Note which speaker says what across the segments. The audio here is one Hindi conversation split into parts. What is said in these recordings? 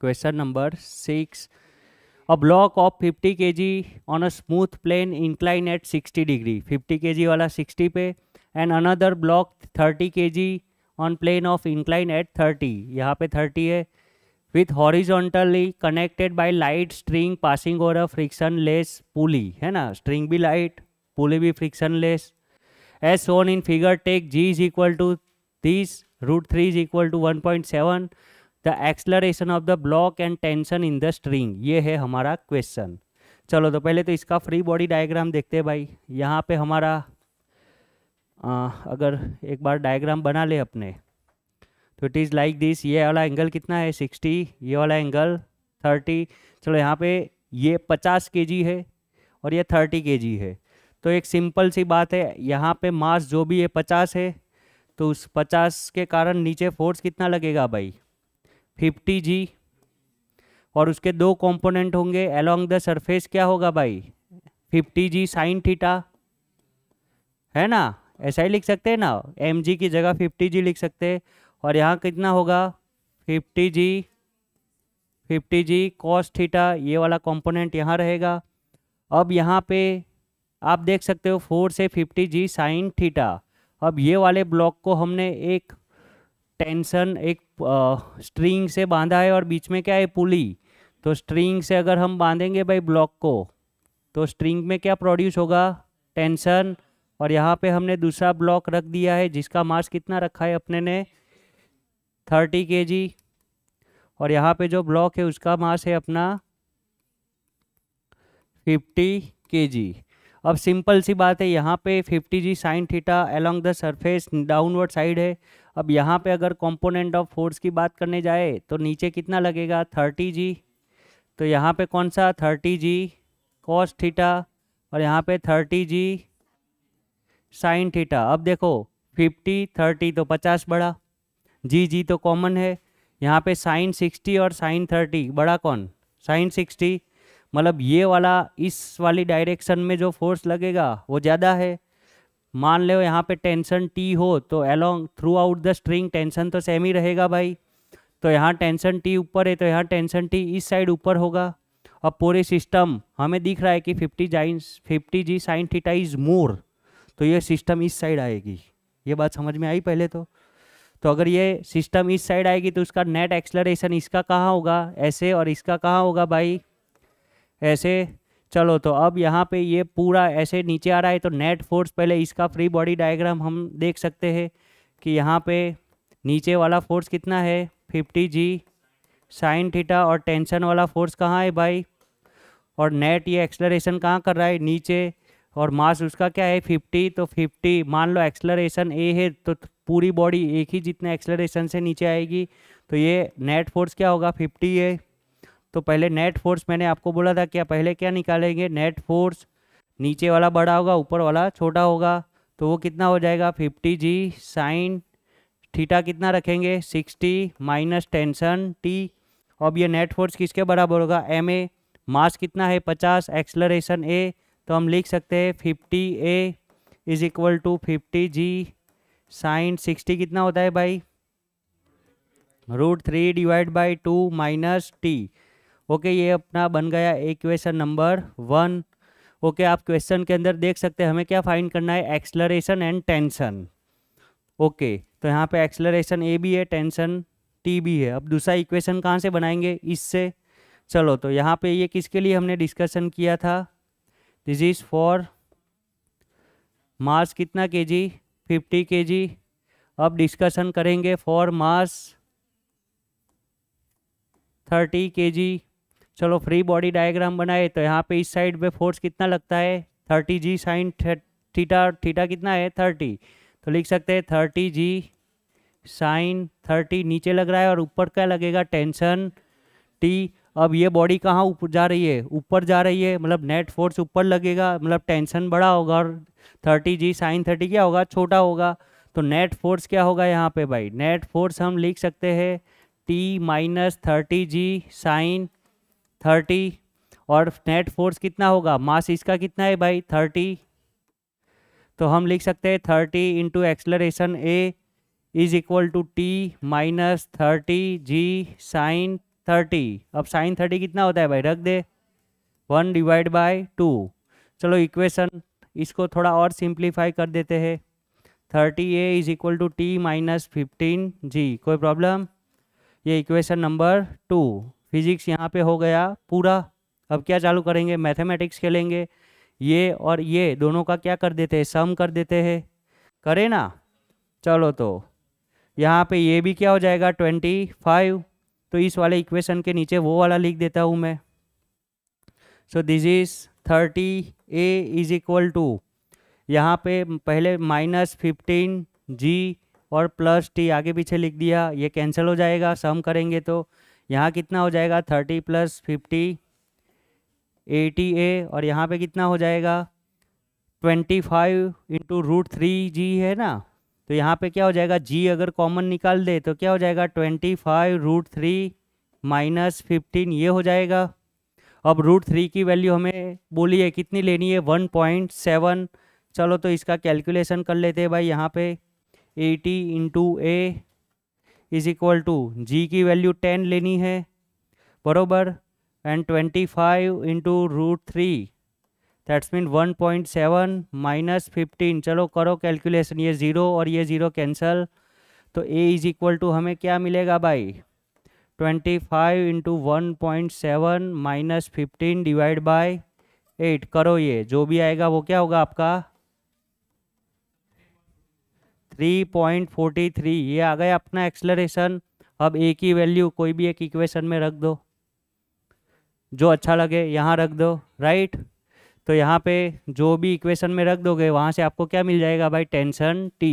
Speaker 1: Question number six a block of fifty K G on a smooth plane incline at sixty degree fifty K G वाला सिक्सटी पे and another block thirty K G on plane of incline at thirty यहाँ पे थर्टी है with horizontally connected by light string passing over a frictionless pulley है ना स्ट्रिंग भी लाइट पुली भी frictionless as shown in figure take G is equal to this root three is equal to one point seven the acceleration of the block and tension in the string ये है हमारा क्वेश्चन चलो तो पहले तो इसका फ्री बॉडी डायग्राम देखते हैं भाई यहाँ पे हमारा आ, अगर एक बार डायग्राम बना ले अपने तो इट इज़ लाइक दिस ये वाला एंगल कितना है सिक्सटी ये वाला एंगल थर्टी चलो यहाँ पे ये पचास के है और ये थर्टी के है तो एक सिंपल सी बात है यहाँ पे मास जो भी है पचास है तो उस पचास के कारण नीचे फोर्स कितना लगेगा भाई फिफ्टी जी और उसके दो कंपोनेंट होंगे अलोंग द सरफेस क्या होगा भाई फिफ्टी जी साइन थीटा है ना ऐसा ही लिख सकते हैं ना एम जी की जगह फिफ्टी जी लिख सकते हैं और यहाँ कितना होगा fifty G fifty G cos theta ये वाला कंपोनेंट यहाँ रहेगा अब यहाँ पे आप देख सकते हो फोर से फिफ्टी जी साइन थीटा अब ये वाले ब्लॉक को हमने एक टेंशन एक स्ट्रिंग से बांधा है और बीच में क्या है पुली तो स्ट्रिंग से अगर हम बांधेंगे भाई ब्लॉक को तो स्ट्रिंग में क्या प्रोड्यूस होगा टेंशन और यहाँ पे हमने दूसरा ब्लॉक रख दिया है जिसका मास कितना रखा है अपने ने थर्टी के जी और यहाँ पे जो ब्लॉक है उसका मास है अपना फिफ्टी के जी अब सिंपल सी बात है यहाँ पे fifty G sine theta along the surface downward side है अब यहाँ पे अगर कंपोनेंट ऑफ फोर्स की बात करने जाए तो नीचे कितना लगेगा थर्टी जी तो यहाँ पे कौन सा थर्टी जी कॉस थीटा और यहाँ पे थर्टी जी साइन थीटा अब देखो फिफ्टी थर्टी तो पचास बड़ा जी जी तो कॉमन है यहाँ पे साइन सिक्सटी और साइन थर्टी बड़ा कौन साइन सिक्सटी मतलब ये वाला इस वाली डायरेक्शन में जो फोर्स लगेगा वो ज़्यादा है मान लो यहाँ पे टेंशन टी हो तो along throughout the string tension तो सेम ही रहेगा भाई तो यहाँ टेंशन टी ऊपर है तो यहाँ टेंशन टी इस साइड ऊपर होगा अब पूरे सिस्टम हमें दिख रहा है कि fifty G sine fifty G sine theta is more तो ये सिस्टम इस साइड आएगी ये बात समझ में आई पहले तो तो अगर ये सिस्टम इस साइड आएगी तो उसका नेट एक्सलरेशन इसका कहाँ होगा ऐसे और इसका कहाँ होगा भाई ऐसे चलो तो अब यहाँ पे ये पूरा ऐसे नीचे आ रहा है तो नेट फोर्स पहले इसका फ्री बॉडी डायग्राम हम देख सकते हैं कि यहाँ पे नीचे वाला फोर्स कितना है फिफ्टी जी साइन थीटा और टेंशन वाला फोर्स कहाँ है भाई और नेट ये एक्सलरेशन कहाँ कर रहा है नीचे और मास उसका क्या है फिफ्टी तो फिफ्टी मान लो एक्सलरेशन ए है तो पूरी बॉडी एक ही जितने एक्सलरेशन से नीचे आएगी तो ये नेट फोर्स क्या होगा फिफ्टी है तो पहले नेट फोर्स मैंने आपको बोला था क्या पहले क्या निकालेंगे नेट फोर्स नीचे वाला बड़ा होगा ऊपर वाला छोटा होगा तो वो कितना हो जाएगा फिफ्टी जी साइन थीटा कितना रखेंगे सिक्सटी माइनस टेंशन टी अब ये नेट फोर्स किसके बराबर होगा एम ए मास कितना है पचास एक्सलरेशन ए तो हम लिख सकते हैं fifty A is equal to fifty G sine sixty कितना होता है भाई root three divide by two minus T okay ये अपना बन गया क्वेश्चन नंबर वन ओके आप क्वेश्चन के अंदर देख सकते हैं हमें क्या फाइंड करना है एक्सलरेशन एंड टेंशन ओके तो यहाँ पे एक्सलरेशन ए भी है टेंशन टी भी है अब दूसरा इक्वेशन कहाँ से बनाएंगे इससे चलो तो यहाँ पे ये किसके लिए हमने डिस्कशन किया था दिस इज़ फॉर मास कितना के जी फिफ्टी के जी अब डिस्कशन करेंगे फॉर मास थर्टी के जी चलो फ्री बॉडी डायग्राम बनाए तो यहाँ पे इस साइड पे फोर्स कितना लगता है thirty G sine theta theta कितना है थर्टी तो लिख सकते हैं थर्टी जी साइन थर्टी नीचे लग रहा है और ऊपर क्या लगेगा टेंशन टी अब ये बॉडी कहाँ ऊपर जा रही है ऊपर जा रही है मतलब नेट फोर्स ऊपर लगेगा मतलब टेंशन बड़ा होगा और थर्टी जी साइन थर्टी क्या होगा छोटा होगा तो नेट फोर्स क्या होगा यहाँ पे भाई नेट फोर्स हम लिख सकते हैं T minus thirty G sine thirty और नेट फोर्स कितना होगा मास इसका कितना है भाई थर्टी तो हम लिख सकते हैं thirty into acceleration A is equal to T minus thirty G sine thirty अब साइन थर्टी कितना होता है भाई रख दे वन डिवाइड बाय टू चलो इक्वेशन इसको थोड़ा और सिंप्लीफाई कर देते हैं thirty A is equal to T minus fifteen G कोई प्रॉब्लम ये इक्वेशन नंबर टू फिजिक्स यहाँ पे हो गया पूरा अब क्या चालू करेंगे मैथमेटिक्स खेलेंगे ये और ये दोनों का क्या कर देते हैं सम कर देते हैं करें ना चलो तो यहाँ पे ये भी क्या हो जाएगा ट्वेंटी फाइव तो इस वाले इक्वेशन के नीचे वो वाला लिख देता हूँ मैं so this is thirty A is equal to यहाँ पे पहले माइनस फिफ्टीन जी और प्लस टी आगे पीछे लिख दिया ये कैंसिल हो जाएगा सम करेंगे तो यहाँ कितना हो जाएगा thirty plus fifty eighty A और यहाँ पे कितना हो जाएगा twenty five into root three G है ना तो यहाँ पे क्या हो जाएगा जी अगर कॉमन निकाल दे तो क्या हो जाएगा twenty five root three minus fifteen ये हो जाएगा अब रूट थ्री की वैल्यू हमें बोली है कितनी लेनी है वन पॉइंट सेवन चलो तो इसका कैलकुलेशन कर लेते हैं भाई यहाँ पे eighty into A is equal to G की वैल्यू टेन लेनी है बरोबर and twenty five into root three that's mean one point seven minus fifteen चलो करो कैलकुलेशन ये ज़ीरो और ये ज़ीरो कैंसल तो ए इज इक्वल टू हमें क्या मिलेगा भाई twenty five into one point seven minus fifteen divide by eight करो ये जो भी आएगा वो क्या होगा आपका 3.43 ये आ गया अपना एक्सलरेशन अब ए की वैल्यू कोई भी एक इक्वेशन में रख दो जो अच्छा लगे यहाँ रख दो राइट तो यहाँ पे जो भी इक्वेशन में रख दोगे वहाँ से आपको क्या मिल जाएगा भाई टेंशन टी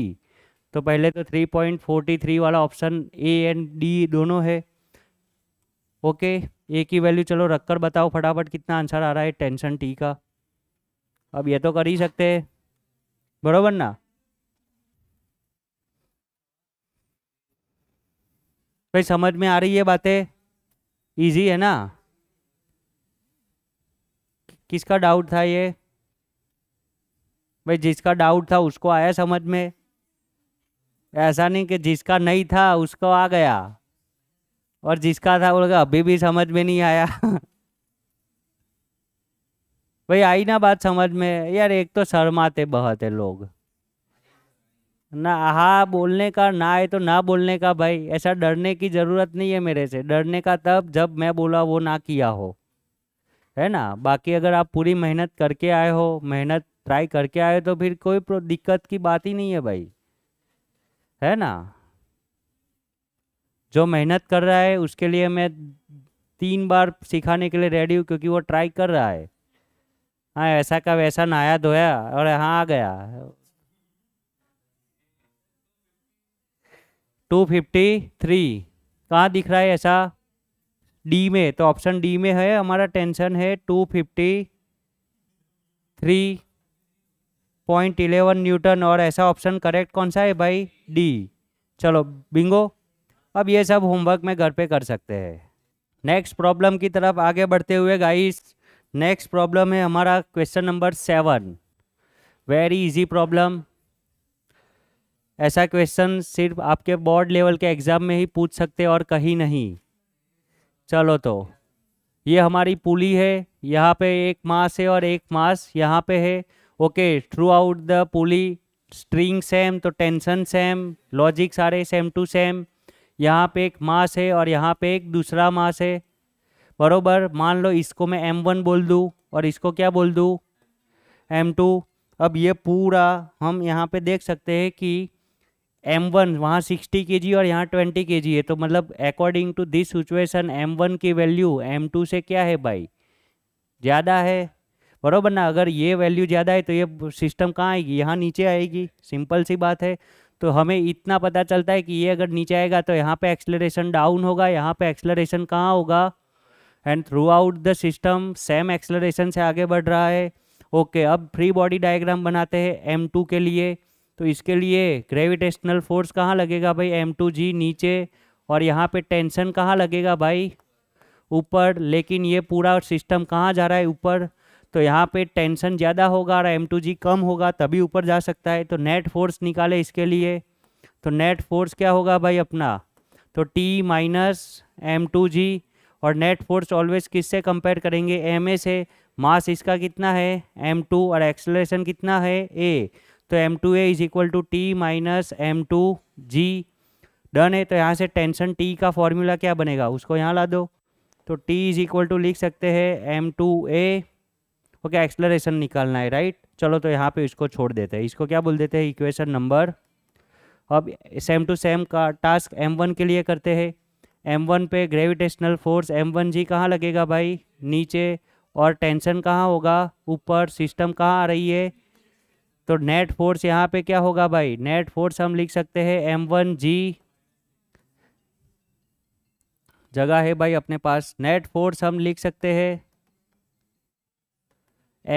Speaker 1: तो पहले तो 3.43 वाला ऑप्शन ए एंड डी दोनों है ओके ए की वैल्यू चलो रख कर बताओ फटाफट कितना आंसर आ रहा है टेंशन टी का अब ये तो कर ही सकते हैं बराबर ना भाई समझ में आ रही है बातें इजी है ना किसका डाउट था ये भाई जिसका डाउट था उसको आया समझ में ऐसा नहीं कि जिसका नहीं था उसको आ गया और जिसका था बोलेगा अभी भी समझ में नहीं आया भाई आई ना बात समझ में यार एक तो शर्माते बहुत है लोग ना हाँ बोलने का ना आए तो ना बोलने का भाई ऐसा डरने की ज़रूरत नहीं है मेरे से डरने का तब जब मैं बोला वो ना किया हो है ना बाकी अगर आप पूरी मेहनत करके आए हो मेहनत ट्राई करके आए तो फिर कोई दिक्कत की बात ही नहीं है भाई है ना जो मेहनत कर रहा है उसके लिए मैं तीन बार सिखाने के लिए रेडी हूँ क्योंकि वो ट्राई कर रहा है हाँ ऐसा का वैसा नहाया धोया और यहाँ आ गया टू फिफ्टी थ्री कहाँ दिख रहा है ऐसा डी में तो ऑप्शन डी में है हमारा टेंशन है two fifty three point eleven newton और ऐसा ऑप्शन करेक्ट कौन सा है भाई डी चलो बिंगो अब ये सब होमवर्क में घर पे कर सकते हैं नेक्स्ट प्रॉब्लम की तरफ आगे बढ़ते हुए गाइस नेक्स्ट प्रॉब्लम है हमारा question number seven very easy problem ऐसा क्वेश्चन सिर्फ आपके बोर्ड लेवल के एग्ज़ाम में ही पूछ सकते और कहीं नहीं चलो तो ये हमारी पुली है यहाँ पे एक मास है और एक मास यहाँ पे है okay throughout the pulley string same तो टेंशन सेम लॉजिक सारे सेम टू सेम यहाँ पे एक मास है और यहाँ पे एक दूसरा मास है बरोबर मान लो इसको मैं एम वन बोल दूँ और इसको क्या बोल दूँ एम टू अब ये पूरा हम यहाँ पे देख सकते हैं कि एम वन वहाँ सिक्सटी के जी और यहाँ ट्वेंटी के जी है तो मतलब according to this situation M one की वैल्यू एम टू से क्या है भाई ज़्यादा है बरोबर ना अगर ये वैल्यू ज़्यादा है तो ये सिस्टम कहाँ आएगी यहाँ नीचे आएगी सिंपल सी बात है तो हमें इतना पता चलता है कि ये अगर नीचे आएगा तो यहाँ पे एक्सलरेशन डाउन होगा यहाँ पे एक्सलरेशन कहाँ होगा and throughout the system same acceleration से आगे बढ़ रहा है ओके okay, अब फ्री बॉडी डायग्राम बनाते हैं एम टू के लिए तो इसके लिए ग्रेविटेशनल फोर्स कहाँ लगेगा भाई एम टू जी नीचे और यहाँ पे टेंशन कहाँ लगेगा भाई ऊपर लेकिन ये पूरा सिस्टम कहाँ जा रहा है ऊपर तो यहाँ पे टेंशन ज़्यादा होगा और एम टू जी कम होगा तभी ऊपर जा सकता है तो नेट फोर्स निकाले इसके लिए तो नेट फोर्स क्या होगा भाई अपना तो टी माइनस एम टू जी और नेट फोर्स ऑलवेज किससे कंपेयर करेंगे एम ए से मास इसका कितना है एम टू और एक्सेलरेशन कितना है ए तो M two A is equal to T minus M two G done है तो यहाँ से टेंशन टी का फॉर्मूला क्या बनेगा उसको यहाँ ला दो तो टी इज इक्वल टू लिख सकते हैं M two A okay acceleration निकालना है राइट चलो तो यहाँ पे इसको छोड़ देते हैं इसको क्या बोल देते हैं इक्वेशन नंबर अब सेम टू सेम का टास्क एम वन के लिए करते हैं एम वन पे gravitational force M one G कहाँ लगेगा भाई नीचे और टेंशन कहाँ होगा ऊपर सिस्टम कहाँ आ रही है तो नेट फोर्स यहाँ पे क्या होगा भाई नेट फोर्स हम लिख सकते हैं एम वन जी जगह है भाई अपने पास नेट फोर्स हम लिख सकते हैं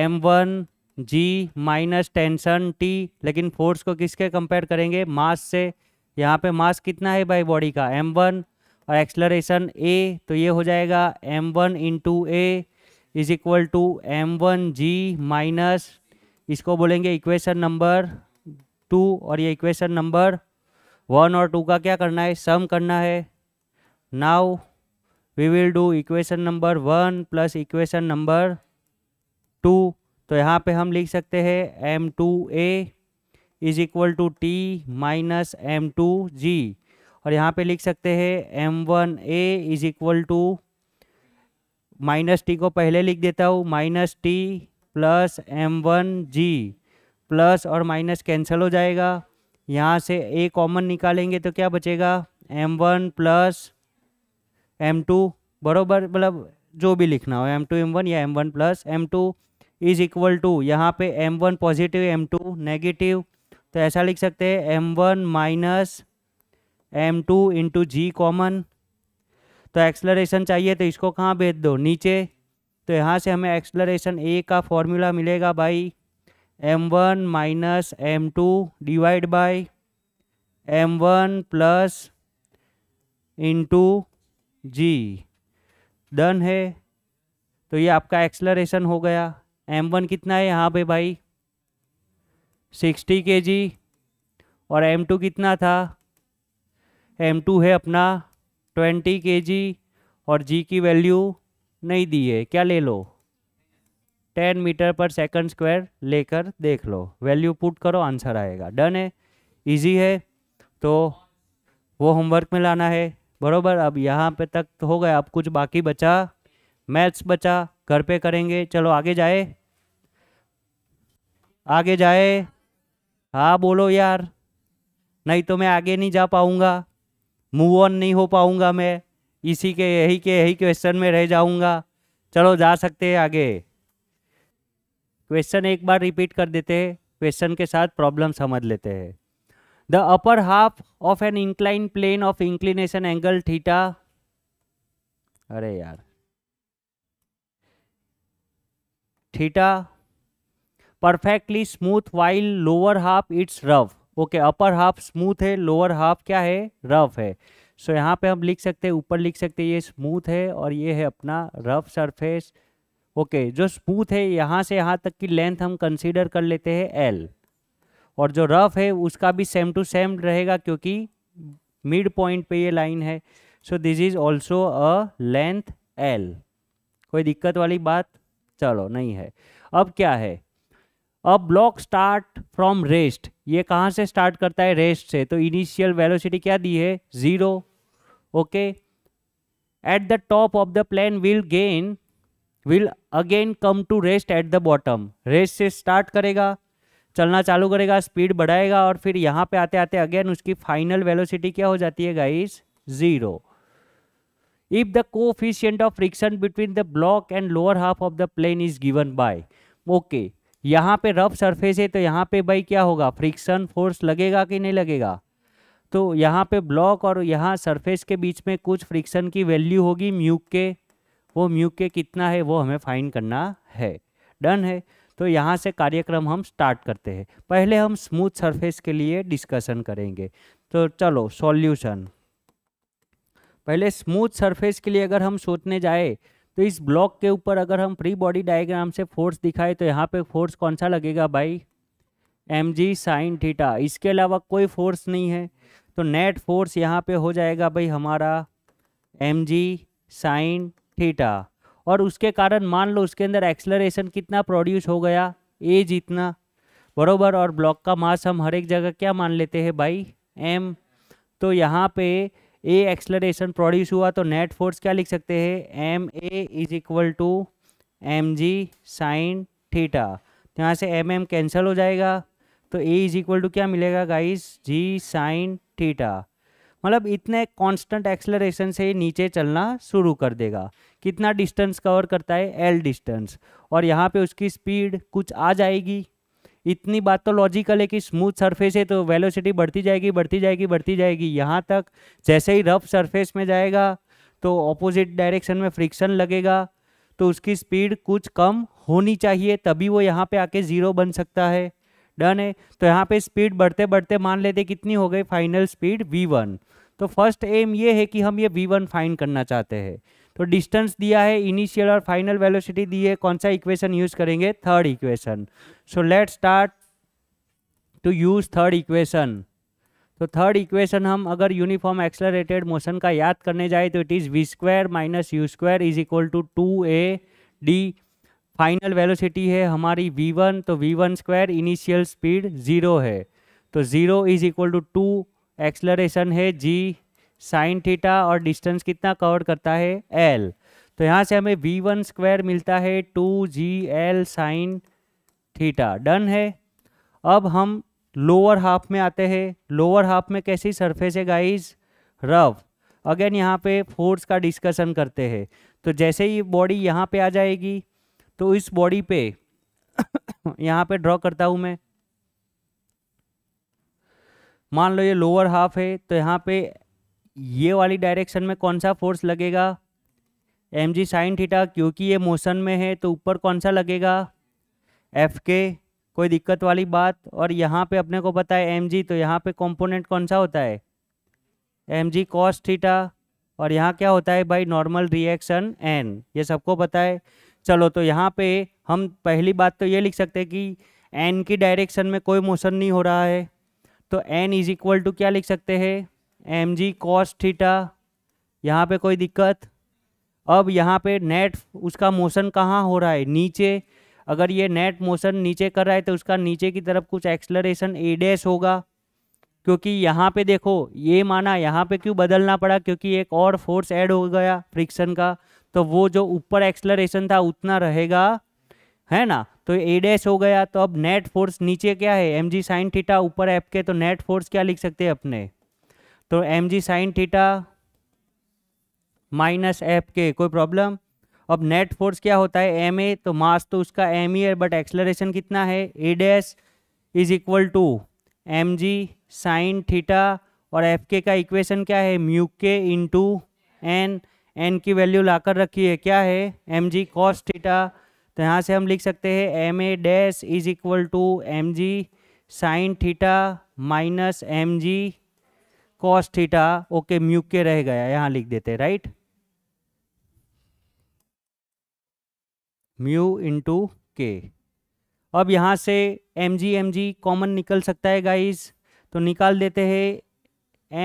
Speaker 1: M one G minus tension T लेकिन फोर्स को किसके कंपेयर करेंगे मास से यहाँ पे मास कितना है भाई बॉडी का एम वन और एक्सलरेशन ए तो ये हो जाएगा M one into A is equal to M one G minus इसको बोलेंगे इक्वेशन नंबर टू और ये इक्वेशन नंबर वन और टू का क्या करना है सम करना है now we will do equation number one plus equation number two तो यहाँ पे हम लिख सकते हैं M two A is equal to T minus M two जी और यहाँ पे लिख सकते हैं M one A is equal to minus T को पहले लिख देता हूँ minus T plus M one G plus और माइनस कैंसिल हो जाएगा यहाँ से ए कॉमन निकालेंगे तो क्या बचेगा M one plus M two बरोबर मतलब जो भी लिखना हो एम टू एम वन या M one plus M two is equal to यहाँ पे M one positive M two negative तो ऐसा लिख सकते हैं M one minus M two into G common तो एक्सलरेशन चाहिए तो इसको कहाँ भेज दो नीचे तो यहाँ से हमें एक्सलरेशन ए का फॉर्मूला मिलेगा भाई M one minus M two divide by M one plus into ji done है तो ये आपका एक्सलरेशन हो गया एम वन कितना है यहाँ पे भाई सिक्सटी के जी और एम टू कितना था एम टू है अपना ट्वेंटी के जी और जी की वैल्यू नहीं दिए क्या ले लो टेन मीटर पर सेकंड स्क्वायर लेकर देख लो वैल्यू पुट करो आंसर आएगा डन है इजी है तो वो होमवर्क में लाना है बरोबर अब यहाँ पे तक तो हो गया अब कुछ बाकी बचा मैथ्स बचा घर पे करेंगे चलो आगे जाए आगे जाए हाँ बोलो यार नहीं तो मैं आगे नहीं जा पाऊँगा मूव ऑन नहीं हो पाऊँगा मैं इसी के यही के यही क्वेश्चन में रह जाऊंगा चलो जा सकते हैं आगे क्वेश्चन एक बार रिपीट कर देते हैं क्वेश्चन के साथ प्रॉब्लम समझ लेते हैं the upper half of an incline plane of inclination angle theta अरे यार theta perfectly smooth while lower half it's rough okay upper half smooth है लोअर हाफ क्या है रफ है सो so, यहाँ पे हम लिख सकते हैं ऊपर लिख सकते हैं ये स्मूथ है और ये है अपना रफ सरफेस ओके जो स्मूथ है यहाँ से यहाँ तक की लेंथ हम कंसीडर कर लेते हैं एल और जो रफ है उसका भी सेम टू सेम रहेगा क्योंकि मिड पॉइंट पे ये लाइन है so this is also a length L कोई दिक्कत वाली बात चलो नहीं है अब क्या है अब ब्लॉक स्टार्ट फ्रॉम रेस्ट ये कहाँ से स्टार्ट करता है रेस्ट से तो इनिशियल वेलोसिटी क्या दी है zero okay at the top of the plane will gain will again come to rest at the bottom rest से start करेगा चलना चालू करेगा स्पीड बढ़ाएगा और फिर यहाँ पे आते आते अगेन उसकी फाइनल वेलोसिटी क्या हो जाती है guys zero if the coefficient of friction between the block and lower half of the plane is given by okay यहाँ पे रफ सरफेस है तो यहाँ पे भाई क्या होगा फ्रिक्शन फोर्स लगेगा कि नहीं लगेगा तो यहाँ पे ब्लॉक और यहाँ सरफेस के बीच में कुछ फ्रिक्शन की वैल्यू होगी म्यू के वो म्यू के कितना है वो हमें फाइंड करना है डन है तो यहाँ से कार्यक्रम हम स्टार्ट करते हैं पहले हम स्मूथ सरफेस के लिए डिस्कशन करेंगे तो चलो सॉल्यूशन पहले स्मूथ सरफेस के लिए अगर हम सोचने जाए तो इस ब्लॉक के ऊपर अगर हम फ्री बॉडी डायग्राम से फोर्स दिखाए तो यहाँ पे फोर्स कौन सा लगेगा भाई एम जी साइन थीटा इसके अलावा कोई फोर्स नहीं है तो नेट फोर्स यहाँ पे हो जाएगा भाई हमारा एम जी साइन थीटा और उसके कारण मान लो उसके अंदर एक्सलरेशन कितना प्रोड्यूस हो गया ए जितना बरोबर और ब्लॉक का मास हम हर एक जगह क्या मान लेते हैं भाई एम तो यहाँ पे ए एक्सलरेशन प्रोड्यूस हुआ तो नेट फोर्स क्या लिख सकते हैं M A is equal to M ji sine theta यहाँ से एम एम कैंसिल हो जाएगा तो ए इज इक्वल टू क्या मिलेगा गाइस जी साइन थीटा मतलब इतने कांस्टेंट एक्सलरेशन से नीचे चलना शुरू कर देगा कितना डिस्टेंस कवर करता है एल डिस्टेंस और यहाँ पे उसकी स्पीड कुछ आ जाएगी इतनी बात तो लॉजिकल है कि स्मूथ सरफेस है तो वेलोसिटी बढ़ती जाएगी बढ़ती जाएगी बढ़ती जाएगी यहाँ तक जैसे ही रफ सरफेस में जाएगा तो ऑपोजिट डायरेक्शन में फ्रिक्शन लगेगा तो उसकी स्पीड कुछ कम होनी चाहिए तभी वो यहाँ पे आके ज़ीरो बन सकता है डन है तो यहाँ पे स्पीड बढ़ते बढ़ते मान लेते कितनी हो गई फाइनल स्पीड वी वन तो फर्स्ट एम ये है कि हम ये वी वन फाइन करना चाहते हैं तो डिस्टेंस दिया है इनिशियल और फाइनल वेलोसिटी दी है कौन सा इक्वेशन यूज करेंगे third equation so let start to use third equation तो थर्ड इक्वेशन हम अगर यूनिफॉर्म एक्सलरेटेड मोशन का याद करने जाए तो it is V square minus you square is equal to two A D final velocity है हमारी वी वन तो we one square initial speed zero है तो zero is equal to two acceleration है जी साइन थीटा और डिस्टेंस कितना कवर करता है एल तो यहाँ से हमें वी वन स्क्वायर मिलता है two G L sine theta done है अब हम लोअर हाफ में आते हैं लोअर हाफ में कैसी सरफेस है गाइज रफ अगेन यहाँ पे फोर्स का डिस्कशन करते हैं तो जैसे ही बॉडी यहाँ पे आ जाएगी तो इस बॉडी पे यहाँ पे ड्रॉ करता हूँ मैं मान लो ये लोअर हाफ है तो यहाँ पे ये वाली डायरेक्शन में कौन सा फोर्स लगेगा एम जी साइन थीटा क्योंकि ये मोशन में है तो ऊपर कौन सा लगेगा एफ के कोई दिक्कत वाली बात और यहाँ पे अपने को पता है एम जी तो यहाँ पे कंपोनेंट कौन सा होता है एम जी कॉस थीटा और यहाँ क्या होता है भाई नॉर्मल रिएक्शन एन ये सबको पता है चलो तो यहाँ पे हम पहली बात तो ये लिख सकते हैं कि एन की डायरेक्शन में कोई मोशन नहीं हो रहा है तो एन इज इक्वल टू क्या लिख सकते हैं एम जी कॉस थीटा यहाँ पे कोई दिक्कत अब यहाँ पे नेट उसका मोशन कहाँ हो रहा है नीचे अगर ये नेट मोशन नीचे कर रहा है तो उसका नीचे की तरफ कुछ एक्सलरेशन ए डैश होगा क्योंकि यहाँ पे देखो ये माना यहाँ पे क्यों बदलना पड़ा क्योंकि एक और फोर्स ऐड हो गया फ्रिक्शन का तो वो जो ऊपर एक्सलरेशन था उतना रहेगा है ना तो ए डैश हो गया तो अब नेट फोर्स नीचे क्या है एम जी साइन थीटा ऊपर एफ के तो नेट फोर्स क्या लिख सकते हैं अपने तो M G sine theta minus F K कोई प्रॉब्लम अब नेट फोर्स क्या होता है एम ए तो मास तो उसका एम ही e है बट एक्सलरेशन कितना है A dash is equal to M ji sine theta और एफ के का इक्वेशन क्या है म्यू के इंटू एन एन की वैल्यू लाकर रखी है क्या है एम जी कॉस थीटा तो यहाँ से हम लिख सकते हैं M A dash is equal to M ji sine theta minus M G cos theta okay mu K रह गया यहाँ लिख देते राइट म्यू इंटू के अब यहाँ से M G M G common निकल सकता है गाइज तो निकाल देते हैं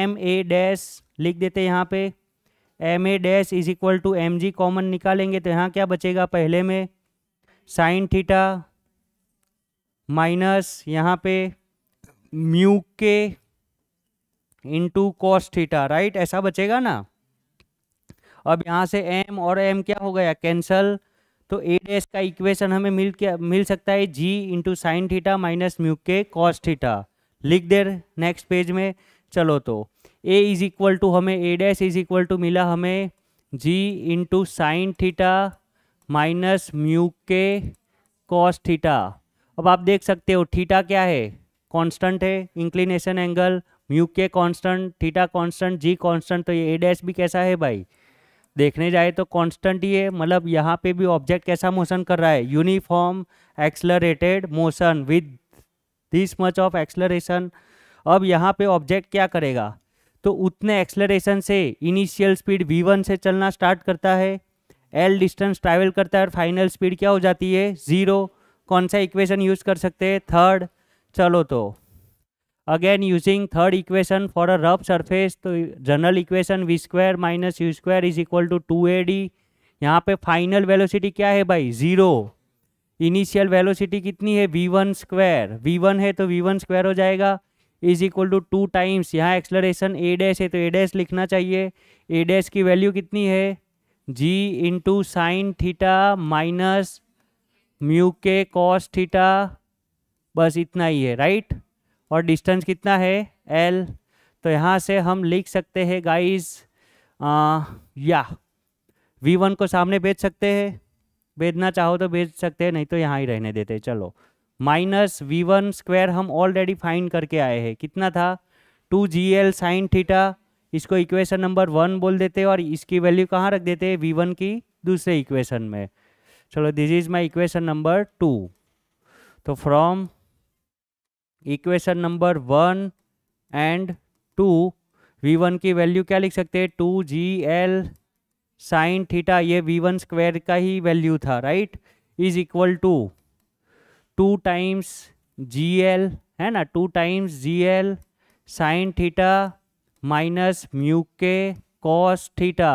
Speaker 1: एम ए डैश लिख देते यहाँ पे M A dash is equal to M G common निकालेंगे तो यहाँ क्या बचेगा पहले में साइन थीटा माइनस यहाँ पे म्यू के इंटू कॉस थीटा राइट ऐसा बचेगा ना अब यहाँ से एम और एम क्या हो गया कैंसल तो ए डैश का इक्वेशन हमें मिल क्या मिल सकता है जी into sine theta minus mu के कॉस थीटा लिख दे नेक्स्ट पेज में चलो तो ए इज इक्वल टू हमें a dash is equal to मिला हमें g into sine theta minus mu के कॉस थीटा अब आप देख सकते हो थीटा क्या है कांस्टेंट है inclination angle mu k constant theta constant g constant तो ये ए डैश भी कैसा है भाई देखने जाए तो कांस्टेंट ही है मतलब यहाँ पे भी ऑब्जेक्ट कैसा मोशन कर रहा है uniform accelerated motion with this much of acceleration अब यहाँ पे ऑब्जेक्ट क्या करेगा तो उतने एक्सलरेशन से इनिशियल स्पीड वी वन से चलना स्टार्ट करता है एल डिस्टेंस ट्रैवल करता है और फाइनल स्पीड क्या हो जाती है ज़ीरो कौन सा इक्वेशन यूज़ कर सकते हैं थर्ड चलो तो again using third equation for a rough surface तो general equation v square minus you square is equal to two A d यहाँ पर फाइनल वेलोसिटी क्या है भाई ज़ीरो इनिशियल वेलोसिटी कितनी है v one square v one है तो वी वन स्क्वायर हो जाएगा is equal to two times यहाँ एक्सलरेशन ए डैश है तो ए डैश लिखना चाहिए ए डैश की वैल्यू कितनी है जी into sine theta minus mu के कॉस थीटा बस इतना ही है राइट और डिस्टेंस कितना है एल तो यहाँ से हम लिख सकते हैं गाइस या वी वन को सामने भेज सकते हैं भेजना चाहो तो भेज सकते हैं नहीं तो यहाँ ही रहने देते चलो माइनस वी वन स्क्वायर हम ऑलरेडी फाइंड करके आए हैं कितना था two G L sine theta इसको इक्वेशन नंबर वन बोल देते और इसकी वैल्यू कहाँ रख देते हैं वी वन की दूसरे इक्वेशन में चलो this is my equation number two तो from equation number one and two v one की वैल्यू क्या लिख सकते हैं two G L sine theta ये वी वन स्क्वायर का ही वैल्यू था right is equal to two times g l है ना two times g L sine theta minus mu के कॉस थीटा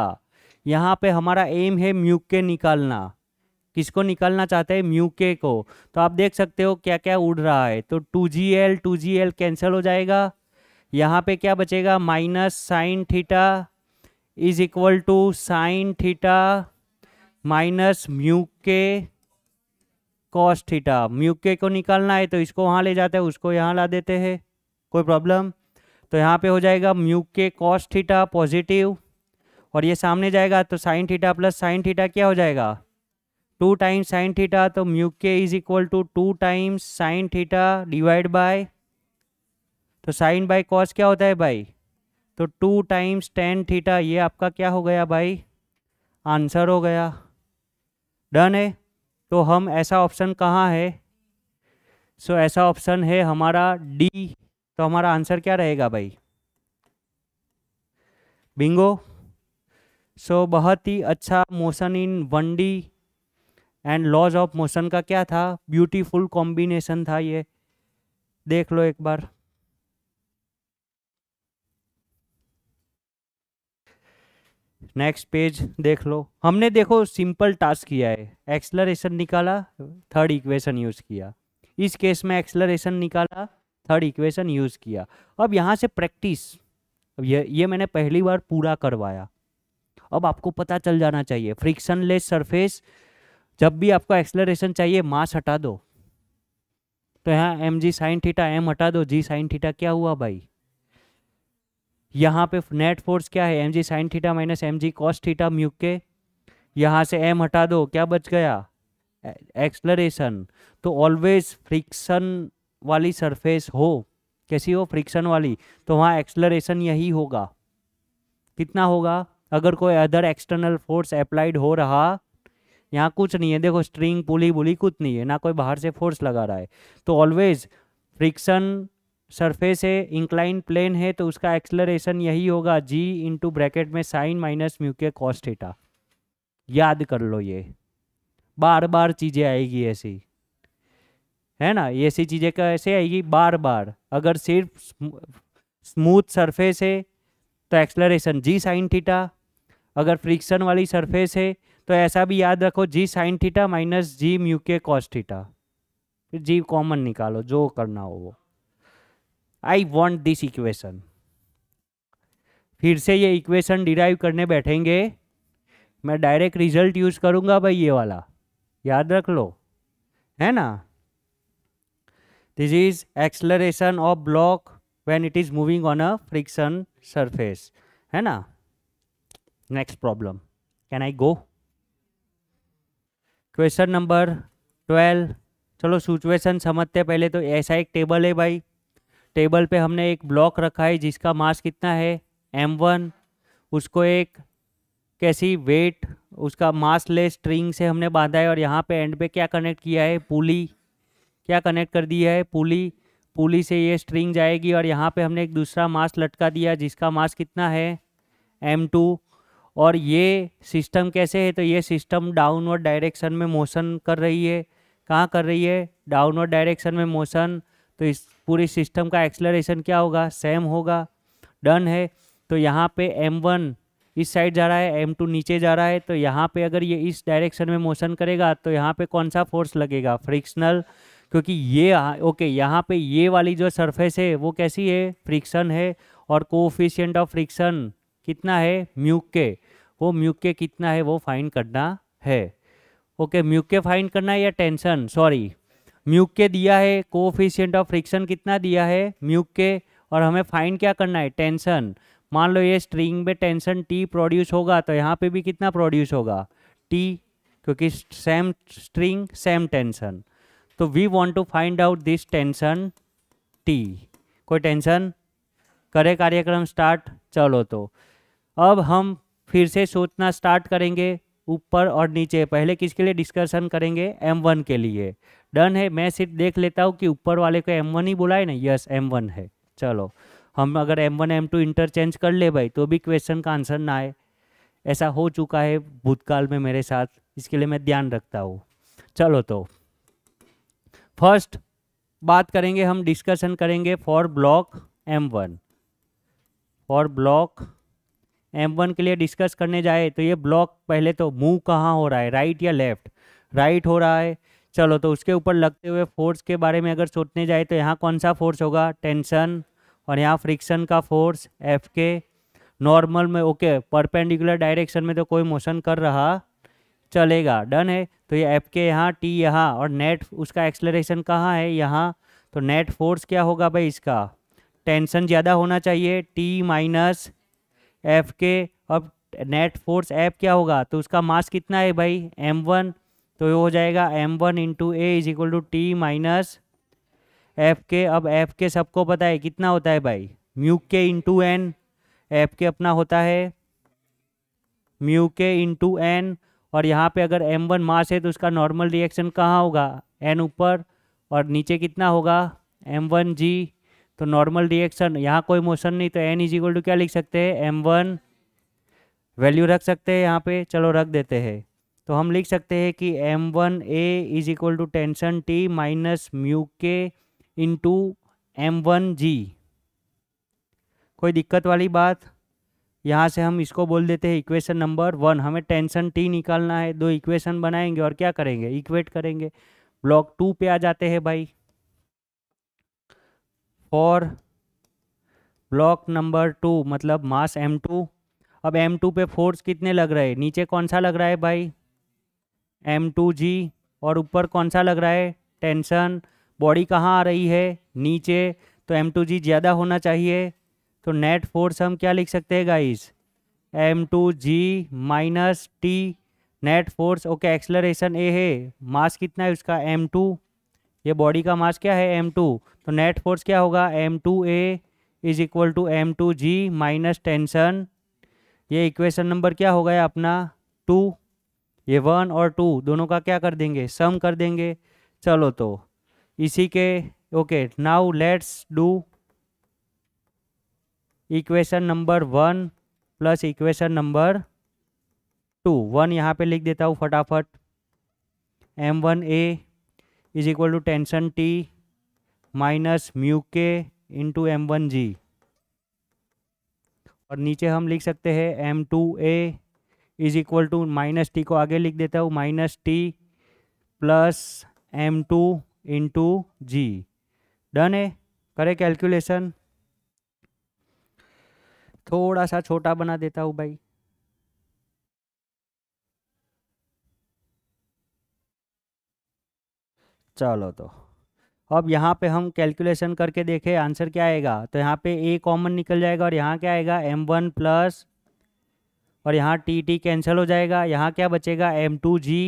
Speaker 1: यहाँ पे हमारा एम है म्यू के निकालना किसको निकालना चाहते हैं म्यू के को तो आप देख सकते हो क्या क्या उड़ रहा है तो टू जी एल टू जी एल कैंसिल हो जाएगा यहाँ पे क्या बचेगा minus sine theta is equal to sine theta minus mu के कॉस थीटा म्यू के को निकालना है तो इसको वहाँ ले जाते हैं उसको यहाँ ला देते हैं कोई प्रॉब्लम तो यहाँ पे हो जाएगा म्यू के कॉस थीटा पॉजिटिव और ये सामने जाएगा तो sine theta plus sine theta क्या हो जाएगा टू टाइम्स साइन थीटा तो म्यू के is equal to two times sine theta divide by तो साइन बाय कॉस क्या होता है भाई तो टू टाइम्स टेन थीटा ये आपका क्या हो गया भाई आंसर हो गया डन है तो हम ऐसा ऑप्शन कहाँ है सो so, ऐसा ऑप्शन है हमारा डी तो हमारा आंसर क्या रहेगा भाई बिंगो सो so, बहुत ही अच्छा motion in one D and laws of motion का क्या था ब्यूटीफुल कॉम्बिनेशन था ये देख लो एक बार नेक्स्ट पेज देख लो हमने देखो सिंपल टास्क किया है एक्सलरेशन निकाला थर्ड इक्वेशन यूज़ किया इस केस में एक्सलरेशन निकाला थर्ड इक्वेशन यूज़ किया अब यहाँ से प्रैक्टिस ये ये मैंने पहली बार पूरा करवाया अब आपको पता चल जाना चाहिए फ्रिक्शन लेस सरफेस जब भी आपको एक्सलरेशन चाहिए मास हटा दो तो यहाँ एम जी साइन थीटा एम हटा दो जी साइन थीटा क्या हुआ भाई यहाँ पे नेट फोर्स क्या है M G sine theta minus M G cos theta mu k यहाँ से एम हटा दो क्या बच गया एक्सलरेशन तो ऑलवेज फ्रिक्शन वाली सरफेस हो कैसी हो फ्रिक्शन वाली तो वहाँ एक्सलरेशन यही होगा कितना होगा अगर कोई अदर एक्सटर्नल फोर्स अप्लाइड हो रहा यहाँ कुछ नहीं है देखो स्ट्रिंग पुली बुली कुछ नहीं है ना कोई बाहर से फोर्स लगा रहा है तो ऑलवेज फ्रिक्शन सरफेस है इंक्लाइन प्लेन है तो उसका एक्सलरेशन यही होगा जी इंटू ब्रैकेट में साइन माइनस म्यू के कॉस थीटा याद कर लो ये बार बार चीज़ें आएगी ऐसी है ना ऐसी चीज़ें कैसे आएगी बार बार अगर सिर्फ स्मूथ सरफेस है तो एक्सलरेशन जी साइन थीटा अगर फ्रिक्शन वाली सरफेस है तो ऐसा भी याद रखो g sine theta minus g mu के कॉस थीटा जी कॉमन निकालो जो करना हो वो आई वॉन्ट दिस इक्वेशन फिर से ये इक्वेशन डिराइव करने बैठेंगे मैं डायरेक्ट रिजल्ट यूज करूँगा भाई ये वाला याद रख लो है ना this is acceleration of block when it is moving on a friction surface है ना next problem can I go question number twelve चलो सिचुएशन समझते पहले तो ऐसा एक टेबल है भाई टेबल पे हमने एक ब्लॉक रखा है जिसका मास कितना है एम वन उसको एक कैसी वेट उसका मास ले स्ट्रिंग से हमने बांधा है और यहाँ पे एंड पे क्या कनेक्ट किया है पुली क्या कनेक्ट कर दिया है पुली पुली से ये स्ट्रिंग जाएगी और यहाँ पे हमने एक दूसरा मास लटका दिया जिसका मास कितना है एम टू और ये सिस्टम कैसे है तो ये सिस्टम डाउनवर्ड डायरेक्शन में मोशन कर रही है कहाँ कर रही है डाउनवर्ड डायरेक्शन में मोशन तो इस पूरे सिस्टम का एक्सलरेशन क्या होगा सेम होगा डन है तो यहाँ पे M1 इस साइड जा रहा है M2 नीचे जा रहा है तो यहाँ पे अगर ये इस डायरेक्शन में मोशन करेगा तो यहाँ पे कौन सा फोर्स लगेगा फ्रिक्शनल क्योंकि ये ओके यहाँ पे ये वाली जो सरफेस है वो कैसी है फ्रिक्शन है और कोफिशियंट ऑफ फ्रिक्शन कितना है म्यूक के वो म्यूक के कितना है वो फाइन करना है ओके म्यूक के फाइन करना है या टेंशन सॉरी म्यूक के दिया है कोफिशियंट ऑफ फ्रिक्शन कितना दिया है म्यूक के और हमें फाइंड क्या करना है टेंशन मान लो ये स्ट्रिंग में टेंशन टी प्रोड्यूस होगा तो यहाँ पे भी कितना प्रोड्यूस होगा टी क्योंकि सेम स्ट्रिंग सेम टेंशन तो we want to find out this tension T कोई टेंशन करे कार्यक्रम स्टार्ट चलो तो अब हम फिर से सोचना स्टार्ट करेंगे ऊपर और नीचे पहले किसके लिए डिस्कशन करेंगे एम वन के लिए डन है मैं सिर्फ देख लेता हूँ कि ऊपर वाले को एम वन ही बुलाए ना यस एम वन है चलो हम अगर m one m two interchange कर ले भाई तो भी क्वेश्चन का आंसर ना आए ऐसा हो चुका है भूतकाल में मेरे साथ इसके लिए मैं ध्यान रखता हूँ चलो तो फर्स्ट बात करेंगे हम डिस्कशन करेंगे for block m one for block m one के लिए डिस्कस करने जाए तो ये ब्लॉक पहले तो मूव कहाँ हो रहा है राइट या लेफ्ट राइट हो रहा है चलो तो उसके ऊपर लगते हुए फोर्स के बारे में अगर सोचने जाए तो यहाँ कौन सा फोर्स होगा टेंशन और यहाँ फ्रिक्शन का फोर्स एफ के नॉर्मल में ओके परपेंडिकुलर डायरेक्शन में तो कोई मोशन कर रहा चलेगा डन है तो ये एफ के यहाँ टी यहाँ और नेट उसका एक्सलरेशन कहाँ है यहाँ तो नेट फोर्स क्या होगा भाई इसका टेंशन ज़्यादा होना चाहिए टी माइनस एफ के अब नेट फोर्स एफ क्या होगा तो उसका मास कितना है भाई एम वन तो ये हो जाएगा M one into A is equal to T minus F k अब एफ के सबको पता है कितना होता है भाई म्यू के इंटू एन एफ के अपना होता है म्यू के इंटू एन और यहाँ पे अगर एम वन मास है तो उसका नॉर्मल रिएक्शन कहाँ होगा एन ऊपर और नीचे कितना होगा एम वन जी तो नॉर्मल रिएक्शन यहाँ कोई मोशन नहीं तो एन इज इक्वल टू क्या लिख सकते हैं एम वन वैल्यू रख सकते हैं यहाँ पे चलो रख देते हैं तो हम लिख सकते हैं कि m one A is equal to tension T minus mu के इंटू एम वन जी कोई दिक्कत वाली बात यहाँ से हम इसको बोल देते हैं इक्वेशन नंबर वन हमें टेंशन टी निकालना है दो इक्वेशन बनाएंगे और क्या करेंगे इक्वेट करेंगे ब्लॉक टू पे आ जाते हैं भाई फॉर ब्लॉक नंबर टू मतलब मास एम टू अब एम टू पे फोर्स कितने लग रहे हैं नीचे कौन सा लग रहा है भाई एम टू जी और ऊपर कौन सा लग रहा है टेंशन बॉडी कहाँ आ रही है नीचे तो एम टू जी ज़्यादा होना चाहिए तो नेट फोर्स हम क्या लिख सकते हैं guys m two g minus T net force okay acceleration a है मास कितना है उसका एम टू ये बॉडी का मास क्या है एम टू तो नेट फोर्स क्या होगा m two A is equal to m two g minus tension ये इक्वेशन नंबर क्या होगा अपना टू ये वन और टू दोनों का क्या कर देंगे सम कर देंगे चलो तो इसी के okay now let's do equation number one plus equation number two one यहाँ पे लिख देता हूँ फटाफट m one A is equal to tension T minus mu के इंटू एम वन जी और नीचे हम लिख सकते हैं M two A is equal to minus T को आगे लिख देता हूँ minus T plus M two into जी डन है करे कैलकुलेशन थोड़ा सा छोटा बना देता हूँ भाई चलो तो अब यहाँ पे हम कैलकुलेशन करके देखें आंसर क्या आएगा तो यहाँ पे ए कॉमन निकल जाएगा और यहाँ क्या आएगा एम वन प्लस और यहाँ टी टी कैंसिल हो जाएगा यहाँ क्या बचेगा एम टू जी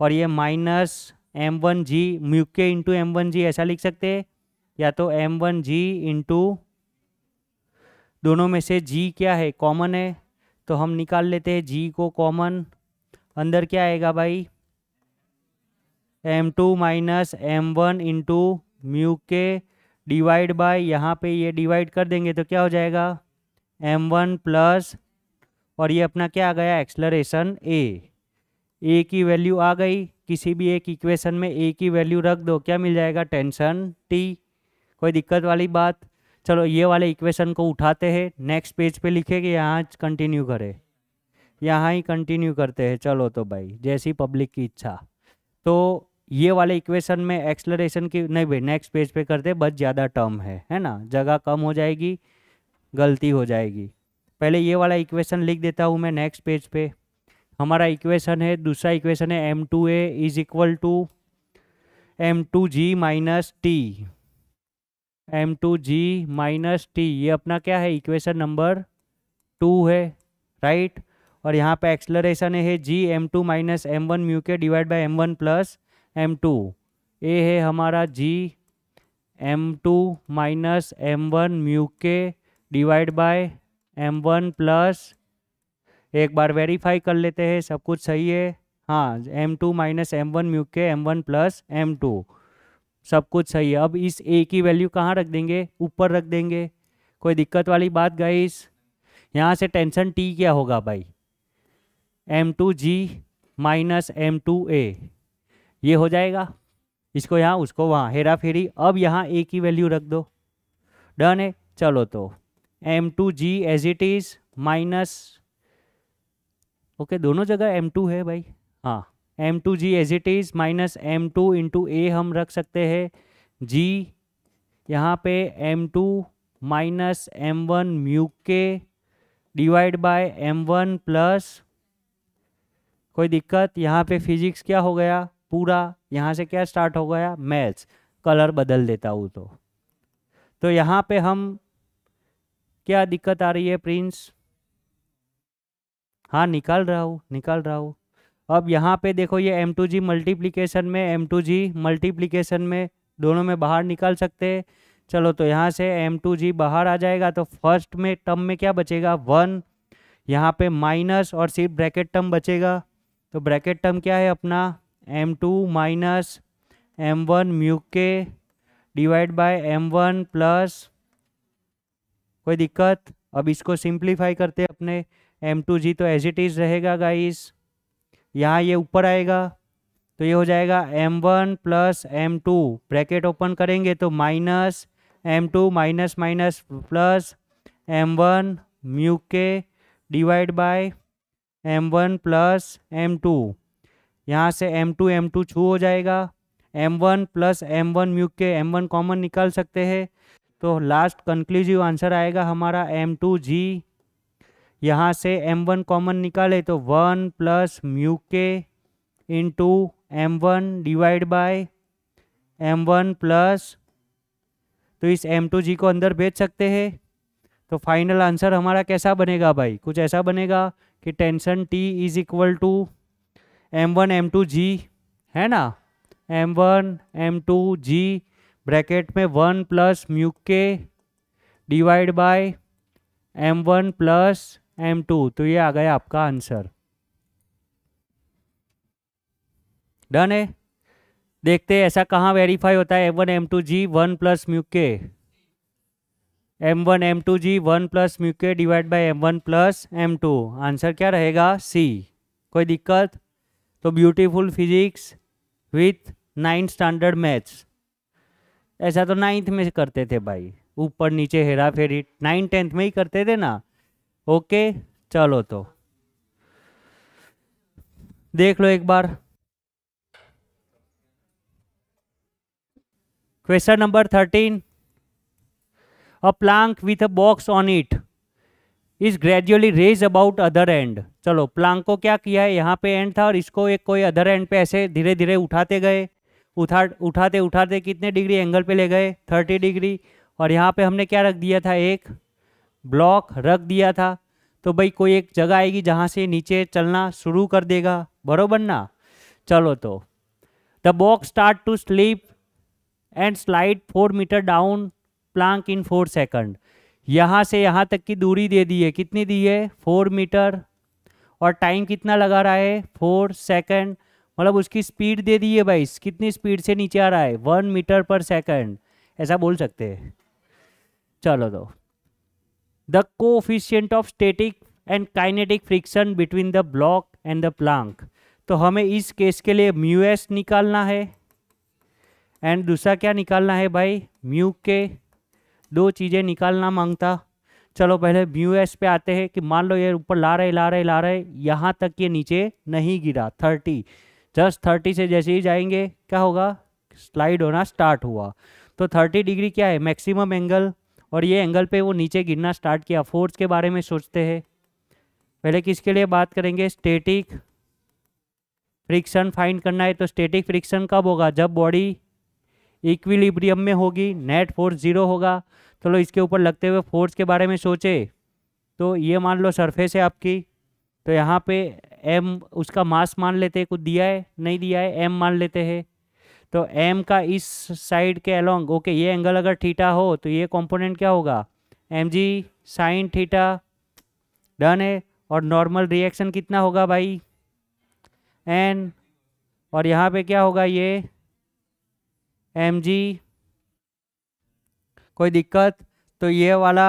Speaker 1: और ये minus m one g mu के इंटू एम वन जी ऐसा लिख सकते हैं या तो एम वन जी इंटू दोनों में से जी क्या है कॉमन है तो हम निकाल लेते हैं जी को कॉमन अंदर क्या आएगा भाई m two minus m one into mu k divide by यहाँ पे ये डिवाइड कर देंगे तो क्या हो जाएगा एम वन प्लस और ये अपना क्या आ गया एक्सलरेशन ए ए की वैल्यू आ गई किसी भी एक इक्वेशन में ए की वैल्यू रख दो क्या मिल जाएगा टेंशन टी कोई दिक्कत वाली बात चलो ये वाले इक्वेशन को उठाते हैं नेक्स्ट पेज पे लिखे कि यहाँ कंटिन्यू करें यहाँ ही कंटिन्यू करते हैं चलो तो भाई जैसी पब्लिक की इच्छा तो ये वाले इक्वेशन में एक्सलरेशन की नहीं भाई नेक्स्ट पेज पे करते बस ज़्यादा टर्म है है ना जगह कम हो जाएगी गलती हो जाएगी पहले ये वाला इक्वेशन लिख देता हूँ मैं नेक्स्ट पेज पे हमारा इक्वेशन है दूसरा इक्वेशन है m two A is equal to m two g minus T m two g minus T ये अपना क्या है इक्वेशन नंबर टू है राइट और यहाँ पे एक्सलरेशन है g m two minus m one mu k divide by M one plus M two a है हमारा g m two minus m one mu k divide by m one plus एक बार वेरीफाई कर लेते हैं सब कुछ सही है हाँ m two minus m one mu k m one plus M two सब कुछ सही है अब इस ए की वैल्यू कहाँ रख देंगे ऊपर रख देंगे कोई दिक्कत वाली बात गई इस यहाँ से टेंशन टी क्या होगा भाई m two g minus M two a ये हो जाएगा इसको यहाँ उसको वहाँ हेरा फेरी अब यहाँ ए की वैल्यू रख दो डन है चलो तो M two g as it is minus okay दोनों जगह एम टू है भाई हाँ m two g as it is minus M two into a हम रख सकते हैं जी यहाँ पे m two minus m one mu k divide by m one plus कोई दिक्कत यहाँ पे फिजिक्स क्या हो गया पूरा यहाँ से क्या स्टार्ट हो गया मैथ्स कलर बदल देता हूँ तो तो यहाँ पे हम क्या दिक्कत आ रही है प्रिंस हाँ निकाल रहा हूँ निकाल रहा हूँ अब यहाँ पे देखो ये एम टू जी मल्टीप्लीकेशन में एम टू जी मल्टीप्लीकेशन में दोनों में बाहर निकाल सकते हैं चलो तो यहाँ से एम टू जी बाहर आ जाएगा तो फर्स्ट में टर्म में क्या बचेगा वन यहाँ पे माइनस और सिर्फ ब्रैकेट टर्म बचेगा तो ब्रैकेट टर्म क्या है अपना m two minus m one mu k divide by m one plus कोई दिक्कत अब इसको सिंप्लीफाई करते अपने एम टू जी तो एज इट इज़ रहेगा गाइस यहाँ ये ऊपर आएगा तो ये हो जाएगा M one plus M two bracket open करेंगे तो minus M two minus minus plus M one mu k divide by m one plus M two यहाँ से एम टू एम टू छू हो जाएगा M one plus M one mu k m one common निकाल सकते हैं तो लास्ट कंक्लूजिव आंसर आएगा हमारा एम टू जी यहाँ से एम वन कॉमन निकाले तो one plus mu k into M one divide by m one plus तो इस एम टू जी को अंदर भेज सकते हैं तो फाइनल आंसर हमारा कैसा बनेगा भाई कुछ ऐसा बनेगा कि tension T is equal to M one m two g है ना m one m two g bracket में one plus mu k divide by m one plus M two तो ये आ गया आपका आंसर डन है देखते हैं ऐसा कहाँ वेरीफाई होता है m one m two g one plus mu k m one m two g one plus mu k divide by M one plus M two answer क्या रहेगा सी कोई दिक्कत तो beautiful physics with nine standard maths ऐसा तो नाइन्थ में करते थे भाई ऊपर नीचे हेरा फेरी नाइन टेंथ में ही करते थे ना ओके चलो तो देख लो एक बार question number thirteen a plank with a box on it is gradually raise about other end चलो प्लांक को क्या किया है यहाँ पे एंड था और इसको एक कोई अदर एंड पे ऐसे धीरे धीरे उठाते गए उठा उठाते उठाते कितने डिग्री एंगल पे ले गए थर्टी डिग्री और यहाँ पे हमने क्या रख दिया था एक ब्लॉक रख दिया था तो भाई कोई एक जगह आएगी जहाँ से नीचे चलना शुरू कर देगा बरोबर ना चलो तो the box start to slip and slide four metre down plank in four second यहाँ से यहाँ तक की दूरी दे दी है कितनी दी है फोर मीटर और टाइम कितना लगा रहा है फोर सेकंड मतलब उसकी स्पीड दे दी है भाई कितनी स्पीड से नीचे आ रहा है वन मीटर पर सेकंड ऐसा बोल सकते हैं चलो तो the coefficient of static and kinetic friction between the block and the plank तो हमें इस केस के लिए म्यू एस निकालना है एंड दूसरा क्या निकालना है भाई म्यू के दो चीज़ें निकालना मांगता चलो पहले म्यू एस पे आते हैं कि मान लो ये ऊपर ला रहे ला रहे ला रहे यहाँ तक ये नीचे नहीं गिरा थर्टी जस्ट थर्टी से जैसे ही जाएंगे क्या होगा स्लाइड होना स्टार्ट हुआ तो थर्टी डिग्री क्या है मैक्सिमम एंगल और ये एंगल पे वो नीचे गिरना स्टार्ट किया फोर्स के बारे में सोचते हैं पहले किसके लिए बात करेंगे स्टेटिक फ्रिक्शन फाइंड करना है तो स्टेटिक फ्रिक्शन कब होगा जब बॉडी इक्विलिब्रियम में होगी नेट फोर्स जीरो होगा चलो तो इसके ऊपर लगते हुए फोर्स के बारे में सोचे तो ये मान लो सरफेस है आपकी तो यहाँ पे एम उसका मास मान लेते हैं कुछ दिया है नहीं दिया है एम मान लेते हैं तो एम का इस साइड के अलोंग ओके ये एंगल अगर ठीठा हो तो ये कॉम्पोनेंट क्या होगा एम जी साइन ठीठा डन है और नॉर्मल रिएक्शन कितना होगा भाई एन और यहाँ पे क्या होगा ये एम जी कोई दिक्कत तो ये वाला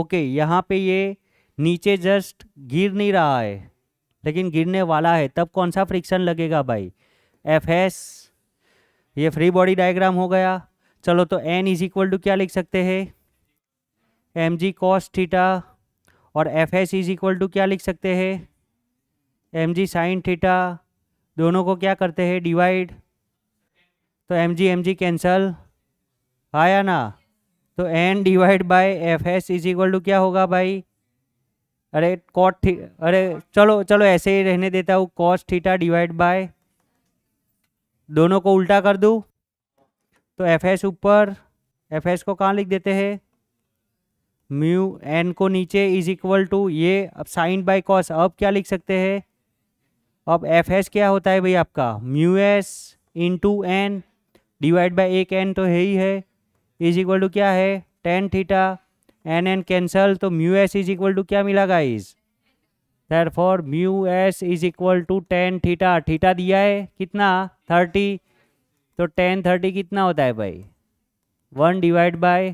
Speaker 1: ओके यहाँ पे ये नीचे जस्ट गिर नहीं रहा है लेकिन गिरने वाला है तब कौन सा फ्रिक्शन लगेगा भाई एफ एस ये फ्री बॉडी डायग्राम हो गया चलो तो एन इज इक्वल टू क्या लिख सकते हैं एम जी कॉस थीटा और F S is equal to क्या लिख सकते हैं एम जी साइन थीटा दोनों को क्या करते हैं डिवाइड तो M G M g cancel आया ना तो N divide by f S is equal to क्या होगा भाई अरे कॉट थी अरे चलो चलो ऐसे ही रहने देता हूँ कॉस थीटा डिवाइड बाय दोनों को उल्टा कर दूँ तो एफ एस ऊपर एफ एस को कहाँ लिख देते हैं म्यू एन को नीचे इज इक्वल टू ये अब साइन बाय कॉस अब क्या लिख सकते हैं अब एफ एस क्या होता है भाई आपका mu S into N divide by एक एन तो है ही है इज इक्वल टू क्या है ten theta N N cancel तो mu S is equal to क्या मिला guys therefore mu S is equal to ten theta theta दिया है कितना थर्टी तो टेन थर्टी कितना होता है भाई वन डिवाइड बाय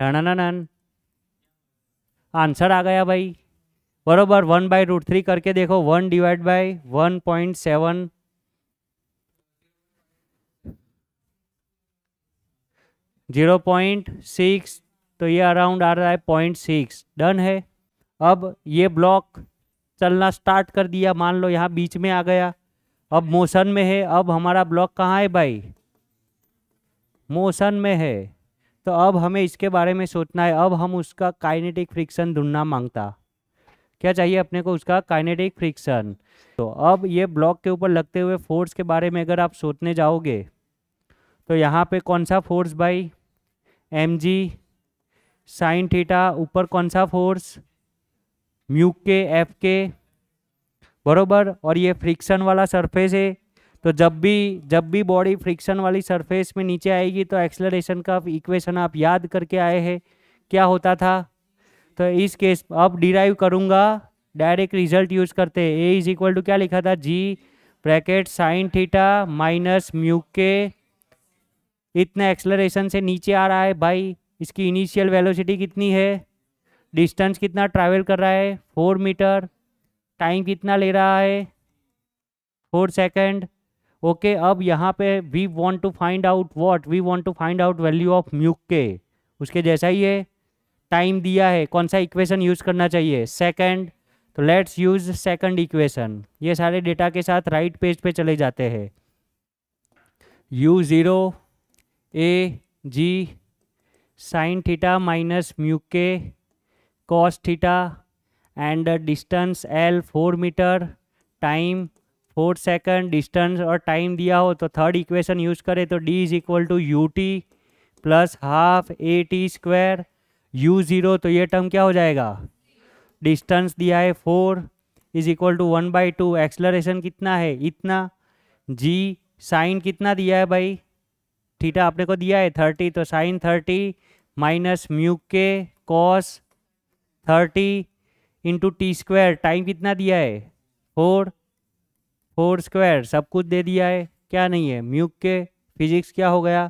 Speaker 1: ठनानन आंसर आ गया भाई बरोबर वन बाय रूट थ्री करके देखो one divide by one point seven zero point six तो ये अराउंड आ रहा है पॉइंट सिक्स डन है अब ये ब्लॉक चलना स्टार्ट कर दिया मान लो यहाँ बीच में आ गया अब मोशन में है अब हमारा ब्लॉक कहाँ है भाई मोशन में है तो अब हमें इसके बारे में सोचना है अब हम उसका काइनेटिक फ्रिक्शन ढूंढना मांगता क्या चाहिए अपने को उसका काइनेटिक फ्रिक्शन तो अब ये ब्लॉक के ऊपर लगते हुए फोर्स के बारे में अगर आप सोचने जाओगे तो यहाँ पे कौन सा फोर्स भाई एम जी साइन थीटा ऊपर कौन सा फोर्स म्यू के एफ के बरोबर और ये फ्रिक्शन वाला सरफेस है तो जब भी जब भी बॉडी फ्रिक्शन वाली सरफेस में नीचे आएगी तो एक्सलरेशन का इक्वेशन आप याद करके आए हैं क्या होता था तो इस केस अब डिराइव करूँगा डायरेक्ट रिजल्ट यूज करते ए इज इक्वल टू क्या लिखा था G bracket sine theta minus mu K इतना एक्सलरेशन से नीचे आ रहा है भाई इसकी इनिशियल वेलोसिटी कितनी है डिस्टेंस कितना ट्रैवल कर रहा है फोर मीटर टाइम कितना ले रहा है फोर सेकेंड ओके अब यहाँ पे we want to find out what we want to find out value of mu K उसके जैसा ही है टाइम दिया है कौन सा इक्वेशन यूज़ करना चाहिए सेकेंड तो लेट्स यूज सेकंड इक्वेशन ये सारे डेटा के साथ राइट पेज पे चले जाते हैं U zero A G sine theta minus mu के cos theta and distance L four metre time four second distance और टाइम दिया हो तो थर्ड इक्वेशन यूज करें तो D is equal to U T plus half A T square U zero तो ये टर्म क्या हो जाएगा डिस्टेंस दिया है four is equal to one by two acceleration कितना है इतना जी साइन कितना दिया है भाई थीटा आपने को दिया है थर्टी तो साइन थर्टी माइनस म्यू के cos thirty into T square time कितना दिया है फोर फोर स्क्वायर सब कुछ दे दिया है क्या नहीं है म्यू के फिजिक्स क्या हो गया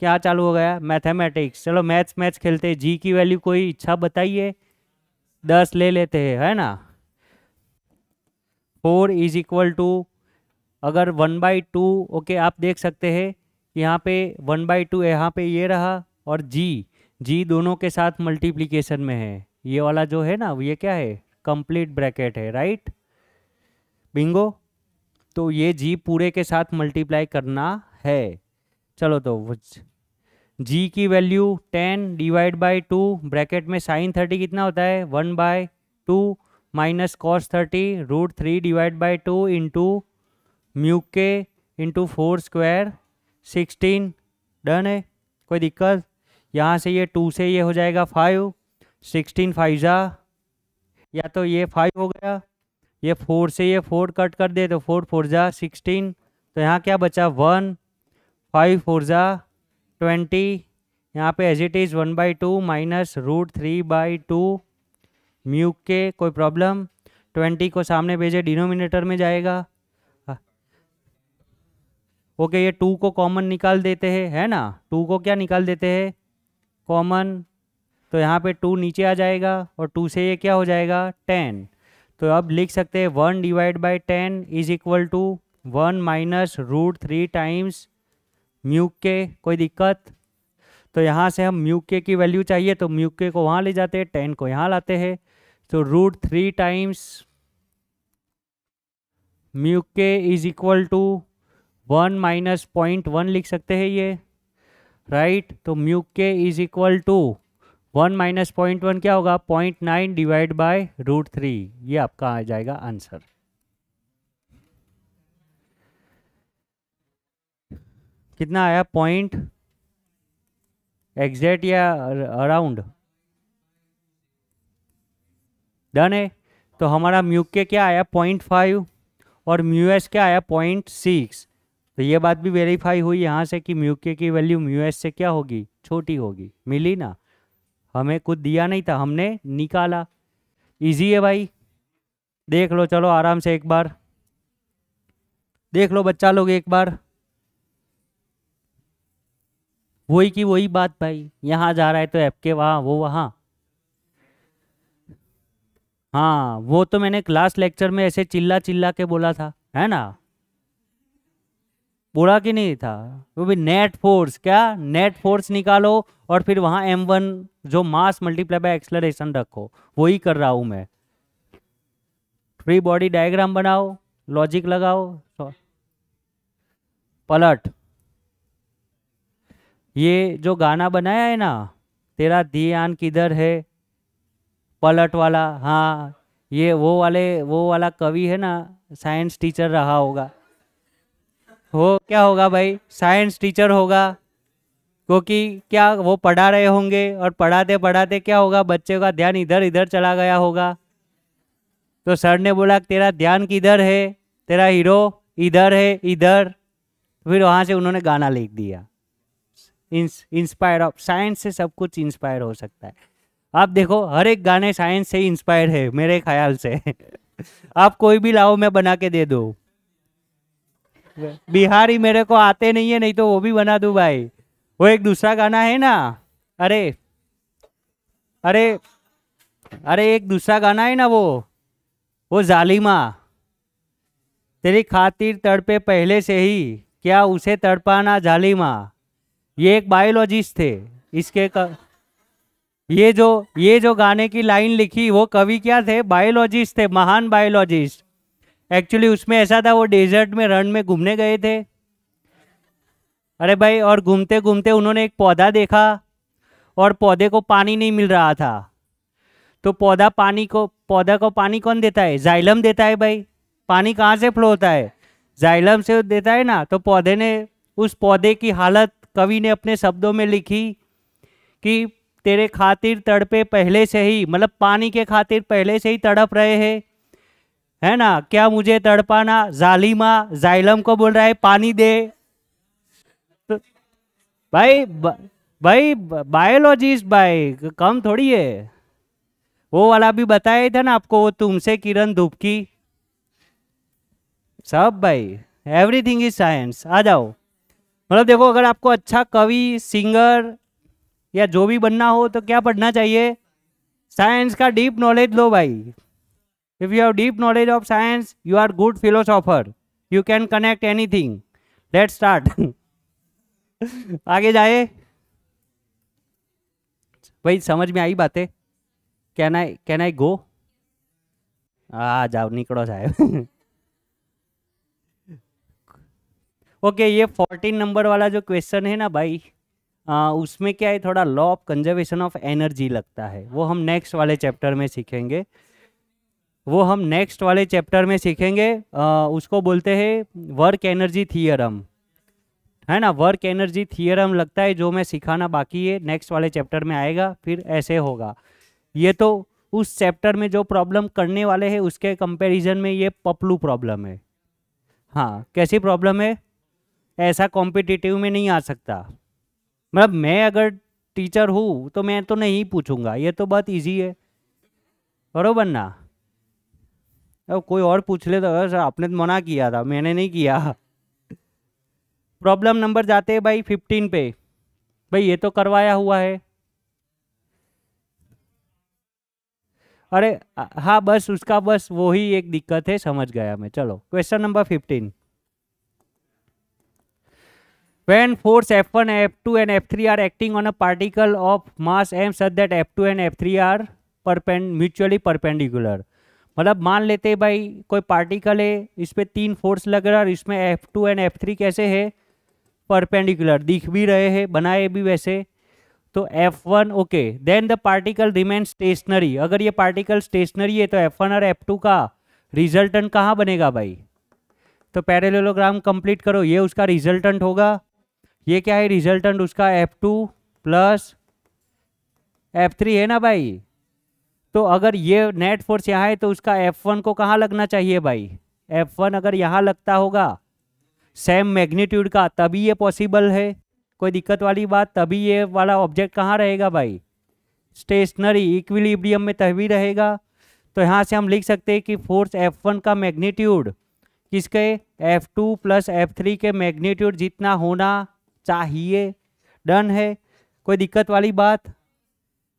Speaker 1: क्या चालू हो गया मैथमेटिक्स चलो मैथ्स मैथ्स खेलते हैं जी की वैल्यू कोई इच्छा बताइए दस ले लेते हैं है ना फोर इज इक्वल टू अगर वन बाई टू ओके आप देख सकते हैं यहाँ पे वन बाई टू यहाँ पे ये रहा और जी जी दोनों के साथ मल्टीप्लीकेशन में है ये वाला जो है ना ये क्या है कंप्लीट ब्रैकेट है राइट बिंगो तो ये जी पूरे के साथ मल्टीप्लाई करना है चलो तो जी की value ten divide by two bracket में साइन थर्टी कितना होता है one by two minus cos thirty root three divide by two into mu के into four square sixteen done है कोई दिक्कत यहाँ से ये टू से ये हो जाएगा फाइव सिक्सटीन फाइव ज़ा या तो ये फाइव हो गया ये फोर से ये फोर कट कर दे तो फोर फोर ज़ा सिक्सटीन तो यहाँ क्या बचा वन फाइव फोर ज़ा ट्वेंटी यहाँ पे as it is one by two minus root three by two mu K कोई प्रॉब्लम ट्वेंटी को सामने भेजे डिनोमिनेटर में जाएगा ओके ये टू को कॉमन निकाल देते हैं है ना टू को क्या निकाल देते हैं कॉमन तो यहाँ पे टू नीचे आ जाएगा और टू से ये क्या हो जाएगा टेन तो अब लिख सकते हैं one divide by ten is equal to one minus root three times mu K कोई दिक्कत तो यहाँ से हम म्यू के की वैल्यू चाहिए तो म्यू के को वहाँ ले जाते हैं टेन को यहाँ लाते हैं तो रूट थ्री टाइम्स म्यू के is equal to one minus point one लिख सकते हैं ये राइट तो म्यू के is equal to one minus point one क्या होगा point nine divide by root three ये आपका आ जाएगा आंसर कितना आया पॉइंट एग्जैक्ट या अराउंड डन है तो हमारा म्यू के क्या आया पॉइंट फाइव और म्यू एस क्या आया पॉइंट सिक्स तो ये बात भी वेरीफाई हुई यहाँ से कि म्यू के की वैल्यू म्यू एस से क्या होगी छोटी होगी मिली ना हमें कुछ दिया नहीं था हमने निकाला इजी है भाई देख लो चलो आराम से एक बार देख लो बच्चा लोग एक बार वही की वही बात भाई यहाँ जा रहा है तो एफ के वहाँ वो वहाँ हाँ वो तो मैंने क्लास लेक्चर में ऐसे चिल्ला चिल्ला के बोला था है ना बुरा कि नहीं था वो भी नेट फोर्स क्या नेट फोर्स निकालो और फिर वहाँ एम वन जो मास मल्टीप्लाई बाय एक्सलरेशन रखो वही कर रहा हूँ मैं फ्री बॉडी डायग्राम बनाओ लॉजिक लगाओ पलट ये जो गाना बनाया है ना तेरा ध्यान किधर है पलट वाला हाँ ये वो वाले वो वाला कवि है ना साइंस टीचर रहा होगा हो क्या होगा भाई साइंस टीचर होगा क्योंकि क्या वो पढ़ा रहे होंगे और पढ़ाते पढ़ाते क्या होगा बच्चे का ध्यान इधर इधर चला गया होगा तो सर ने बोला तेरा ध्यान किधर है तेरा हीरो इधर है इधर तो फिर वहाँ से उन्होंने गाना लिख दिया इंस्पायर ऑफ साइंस से सब कुछ इंस्पायर हो सकता है आप देखो हर एक गाने साइंस से इंस्पायर है मेरे ख्याल से आप कोई भी लाओ मैं बना के दे दो बिहारी मेरे को आते नहीं है नहीं तो वो भी बना दू भाई वो एक दूसरा गाना है ना अरे अरे अरे एक दूसरा गाना है ना वो वो जालिमा तेरी खातिर तड़पे पहले से ही क्या उसे तड़पाना जालिमा ये एक बायोलॉजिस्ट थे इसके क... ये जो ये जो गाने की लाइन लिखी वो कवि क्या थे बायोलॉजिस्ट थे महान बायोलॉजिस्ट एक्चुअली उसमें ऐसा था वो डेजर्ट में रन में घूमने गए थे अरे भाई और घूमते घूमते उन्होंने एक पौधा देखा और पौधे को पानी नहीं मिल रहा था तो पौधा पानी को पौधा को पानी कौन देता है जाइलम देता है भाई पानी कहाँ से फ्लो होता है जाइलम से देता है ना तो पौधे ने उस पौधे की हालत कवि ने अपने शब्दों में लिखी कि तेरे खातिर तड़पे पहले से ही मतलब पानी के खातिर पहले से ही तड़प रहे हैं है ना क्या मुझे तड़पाना जालिमा जाइलम को बोल रहा है पानी दे तो भाई ब, भाई बायोलॉजिस्ट भाई कम थोड़ी है वो वाला भी बताया था ना आपको वो तुमसे किरण धूप की सब भाई एवरीथिंग इज साइंस आ जाओ मतलब देखो अगर आपको अच्छा कवि सिंगर या जो भी बनना हो तो क्या पढ़ना चाहिए साइंस का डीप नॉलेज लो भाई If you have deep knowledge of science, you are good philosopher. You can connect anything. Let's start. आगे जाए भाई समझ में आई बातें कैन आई कैन आई गो आ जाओ निकलो जाए ओके ये फोर्टीन नंबर वाला जो क्वेश्चन है ना भाई आ, उसमें क्या है थोड़ा law of conservation of energy लगता है वो हम नेक्स्ट वाले चैप्टर में सीखेंगे वो हम नेक्स्ट वाले चैप्टर में सीखेंगे आ, उसको बोलते हैं वर्क एनर्जी थियरम है ना वर्क एनर्जी थियरम लगता है जो मैं सिखाना बाकी है नेक्स्ट वाले चैप्टर में आएगा फिर ऐसे होगा ये तो उस चैप्टर में जो प्रॉब्लम करने वाले हैं उसके कंपैरिजन में ये पपलू प्रॉब्लम है हाँ कैसी प्रॉब्लम है ऐसा कॉम्पिटिटिव में नहीं आ सकता मतलब मैं अगर टीचर हूँ तो मैं तो नहीं पूछूंगा ये तो बहुत ईजी है बरबर ना अब कोई और पूछ ले तो सर आपने तो मना किया था मैंने नहीं किया प्रॉब्लम नंबर जाते हैं भाई फिफ्टीन पे भाई ये तो करवाया हुआ है अरे हाँ बस उसका बस वो ही एक दिक्कत है समझ गया मैं चलो question number fifteen when force f1 f2 and f3 are acting on a particle of mass m such that f2 and f3 are perpend mutually perpendicular मतलब मान लेते भाई कोई पार्टिकल है इस पर तीन फोर्स लग रहा है और इसमें F two and F three कैसे है परपेंडिकुलर दिख भी रहे हैं बनाए भी वैसे तो F one okay then the particle remain stationary अगर ये पार्टिकल स्टेशनरी है तो एफ वन और एफ टू का रिजल्टेंट कहाँ बनेगा भाई तो पैरेललोग्राम कंप्लीट करो ये उसका रिजल्टेंट होगा ये क्या है रिजल्टेंट उसका F two plus F three है ना भाई तो अगर ये नेट फोर्स यहाँ है तो उसका एफ वन को कहाँ लगना चाहिए भाई एफ वन अगर यहाँ लगता होगा सेम मैग्नीट्यूड का तभी ये पॉसिबल है कोई दिक्कत वाली बात तभी ये वाला ऑब्जेक्ट कहाँ रहेगा भाई स्टेशनरी इक्विलिब्रियम में तभी रहेगा तो यहाँ से हम लिख सकते हैं कि फोर्स एफ वन का मैग्नीट्यूड किसके F two plus F three के मैग्नीट्यूड जितना होना चाहिए डन है कोई दिक्कत वाली बात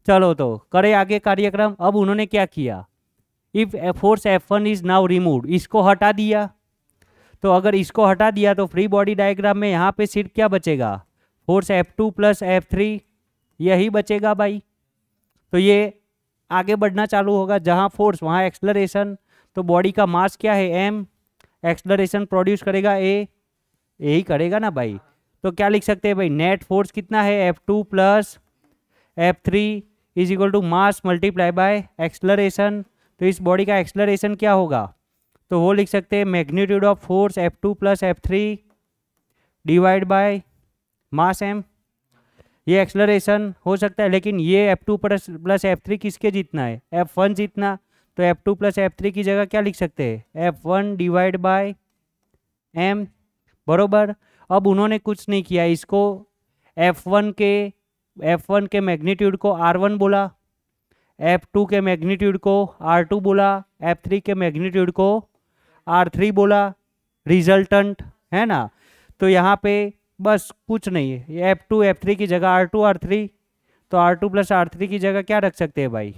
Speaker 1: चलो तो करे आगे कार्यक्रम अब उन्होंने क्या किया if force F one is now remove इसको हटा दिया तो अगर इसको हटा दिया तो फ्री बॉडी डायग्राम में यहाँ पे सिर्फ क्या बचेगा force F two plus F three यही बचेगा भाई तो ये आगे बढ़ना चालू होगा जहाँ फोर्स वहाँ एक्सलरेशन तो बॉडी का मास क्या है एम एक्सलरेशन प्रोड्यूस करेगा ए यही करेगा ना भाई तो क्या लिख सकते हैं भाई नेट फोर्स कितना है F two plus F three is equal to mass multiply by acceleration तो इस बॉडी का एक्सलरेशन क्या होगा तो वो लिख सकते हैं magnitude of force F two plus F three divide by mass M ये एक्सलरेशन हो सकता है लेकिन ये F two plus plus F three किसके जीतना है एफ वन जीतना तो F two plus F three की जगह क्या लिख सकते हैं F one divide by M बरोबर अब उन्होंने कुछ नहीं किया इसको एफ वन के एफ वन के मैग्नीट्यूड को आर वन बोला एफ टू के मैग्नीट्यूड को आर टू बोला एफ थ्री के मैग्नीट्यूड को आर थ्री बोला रिजल्टेंट है ना तो यहाँ पे बस कुछ नहीं है एफ टू एफ थ्री की जगह आर टू आर थ्री तो R two plus R three की जगह क्या रख सकते हैं भाई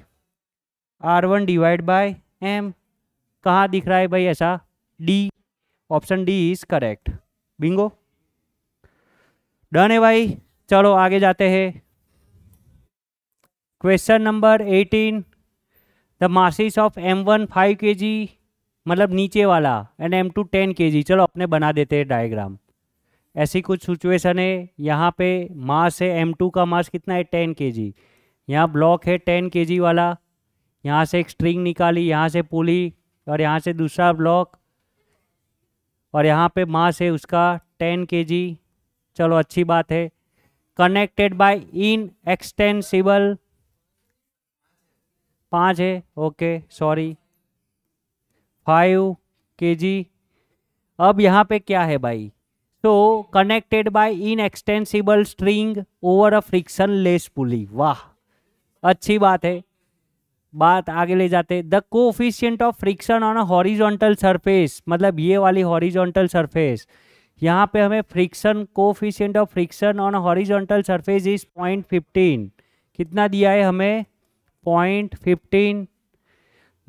Speaker 1: R one divide by M कहाँ दिख रहा है भाई ऐसा D option D is correct bingo done है भाई चलो आगे जाते हैं question number eighteen the masses of M one five K G मतलब नीचे वाला एंड एम टू टेन के जी चलो अपने बना देते हैं डायग्राम ऐसी कुछ सिचुएशन है यहाँ पे मास है एम टू का मास कितना है टेन के जी यहाँ ब्लॉक है टेन के जी वाला यहाँ से एक स्ट्रिंग निकाली यहाँ से पुली और यहाँ से दूसरा ब्लॉक और यहाँ पे मास है उसका टेन के जी चलो अच्छी बात है कनेक्टेड बाय इन एक्सटेंसिबल पाँच है ओके सॉरी फाइव के जी अब यहाँ पे क्या है भाई तो connected by inextensible string over a frictionless pulley वाह अच्छी बात है बात आगे ले जाते the coefficient of friction on a horizontal surface मतलब ये वाली हॉरिजोंटल सरफेस यहाँ पे हमें friction coefficient of friction on a horizontal surface is point fifteen कितना दिया है हमें point fifteen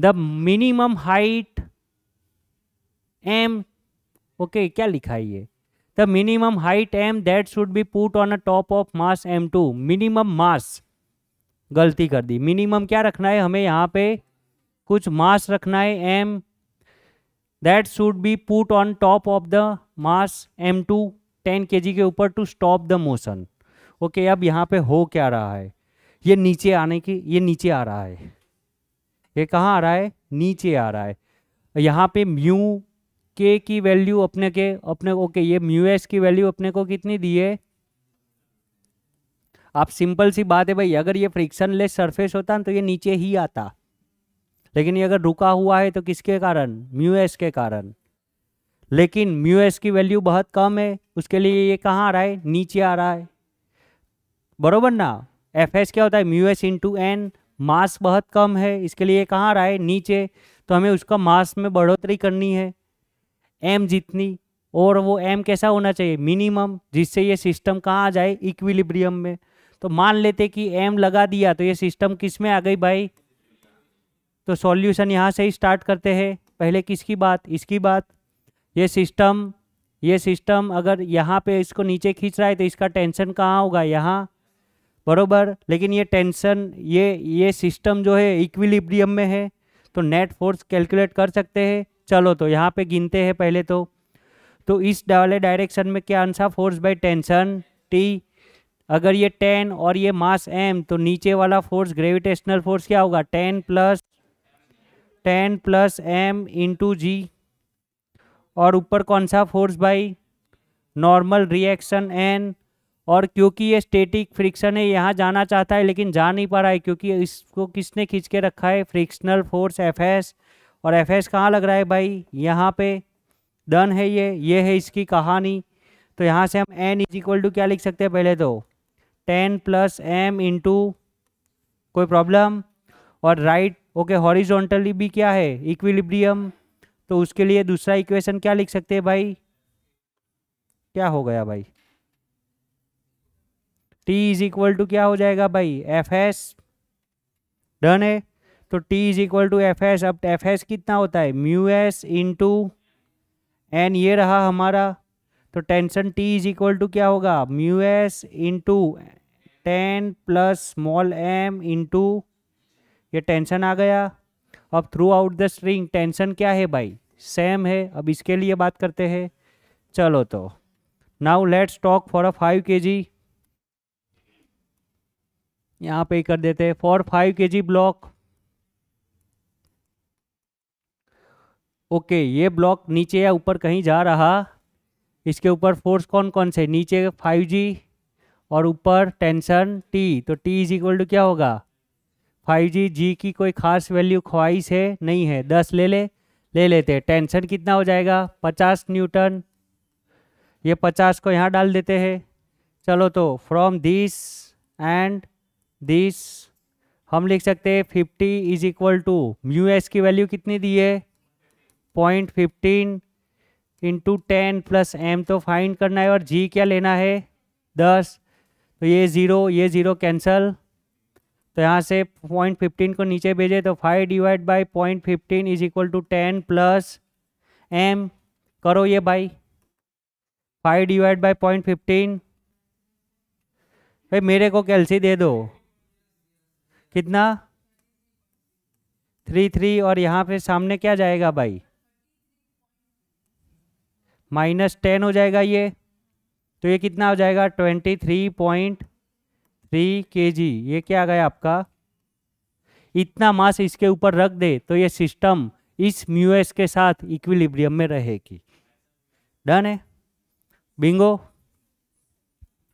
Speaker 1: the minimum height M okay क्या लिखा है ये the minimum height M that should be put on a top of mass M two minimum mass गलती कर दी मिनिमम क्या रखना है हमें यहाँ पे कुछ मास रखना है M that should be put on top of the mass M two ten K के ऊपर to stop the motion okay अब यहाँ पे हो क्या रहा है ये नीचे आने की ये नीचे आ रहा है ये कहाँ आ रहा है नीचे आ रहा है यहाँ पे म्यू के की वैल्यू अपने के अपने ओके ये म्यू एस की वैल्यू अपने को कितनी दी है आप सिंपल सी बात है भाई अगर ये फ्रिक्शन लेस सरफेस होता ना तो ये नीचे ही आता लेकिन ये अगर रुका हुआ है तो किसके कारण म्यू एस के कारण लेकिन म्यू एस की वैल्यू बहुत कम है उसके लिए ये कहाँ आ रहा है नीचे आ रहा है बरोबर ना एफ एस क्या होता है mu S into N mass बहुत कम है इसके लिए कहाँ रहा है नीचे तो हमें उसका मास में बढ़ोतरी करनी है एम जितनी और वो एम कैसा होना चाहिए मिनिमम जिससे ये सिस्टम कहाँ आ जाए इक्विलिब्रियम में तो मान लेते कि एम लगा दिया तो ये सिस्टम किस में आ गई भाई तो सॉल्यूशन यहाँ से ही स्टार्ट करते हैं पहले किसकी बात इसकी बात ये सिस्टम ये सिस्टम अगर यहाँ पे इसको नीचे खींच रहा है तो इसका टेंशन कहाँ होगा यहाँ बरोबर लेकिन ये टेंशन ये ये सिस्टम जो है इक्विलिब्रियम में है तो नेट फोर्स कैलकुलेट कर सकते हैं चलो तो यहाँ पे गिनते हैं पहले तो तो इस वाले डायरेक्शन में क्या answer force by tension T अगर ये टेन और ये मास एम तो नीचे वाला फोर्स ग्रेविटेशनल फोर्स क्या होगा ten plus ten plus M into G और ऊपर कौन सा force by normal reaction N और क्योंकि ये स्टेटिक फ्रिक्शन है यहाँ जाना चाहता है लेकिन जा नहीं पा रहा है क्योंकि इसको किसने खींच के रखा है फ्रिक्शनल फोर्स एफ एस और एफ एस कहाँ लग रहा है भाई यहाँ पे डन है ये ये है इसकी कहानी तो यहाँ से हम एन इज इक्वल टू क्या लिख सकते हैं पहले तो टेन प्लस एम इंटू कोई प्रॉब्लम और राइट ओके हॉरिजोंटली भी क्या है इक्विलिब्रियम तो उसके लिए दूसरा इक्वेशन क्या लिख सकते हैं भाई क्या हो गया भाई टी इज इक्वल टू क्या हो जाएगा भाई एफ एस डन है तो T is equal to F S अब एफ एस कितना होता है म्यू एस इंटू एन ये रहा हमारा तो tension T is equal to क्या होगा mu S into ten plus small M into ये टेंशन आ गया अब throughout the string tension क्या है भाई सेम है अब इसके लिए बात करते हैं चलो तो now let's talk for a five K G यहाँ पे ही कर देते हैं for five K G block okay ये ब्लॉक नीचे या ऊपर कहीं जा रहा इसके ऊपर फोर्स कौन कौन से नीचे फाइव जी और ऊपर टेंशन टी तो टी इज इक्वल टू क्या होगा फाइव जी जी की कोई खास वैल्यू ख्वाहिश है नहीं है दस ले ले ले लेते हैं टेंशन कितना हो जाएगा पचास न्यूटन ये पचास को यहाँ डाल देते हैं चलो तो फ्रॉम दिस एंड दिस हम लिख सकते हैं fifty is equal to mu S की वैल्यू कितनी दी है point fifteen into ten plus M तो फाइंड करना है और जी क्या लेना है दस तो ये ज़ीरो ये ज़ीरो कैंसल तो यहाँ से पॉइंट फिफ्टीन को नीचे भेजे तो five divide by point fifteen is equal to ten plus M करो ये भाई five divide by point fifteen भाई मेरे को कैलसी दे दो कितना थ्री थ्री और यहाँ पे सामने क्या जाएगा भाई माइनस टेन हो जाएगा ये तो ये कितना हो जाएगा ट्वेंटी थ्री पॉइंट थ्री के जी ये क्या आ गया आपका इतना मास इसके ऊपर रख दे तो ये सिस्टम इस म्यूएस के साथ इक्विलिब्रियम में रहेगी डन है बिंगो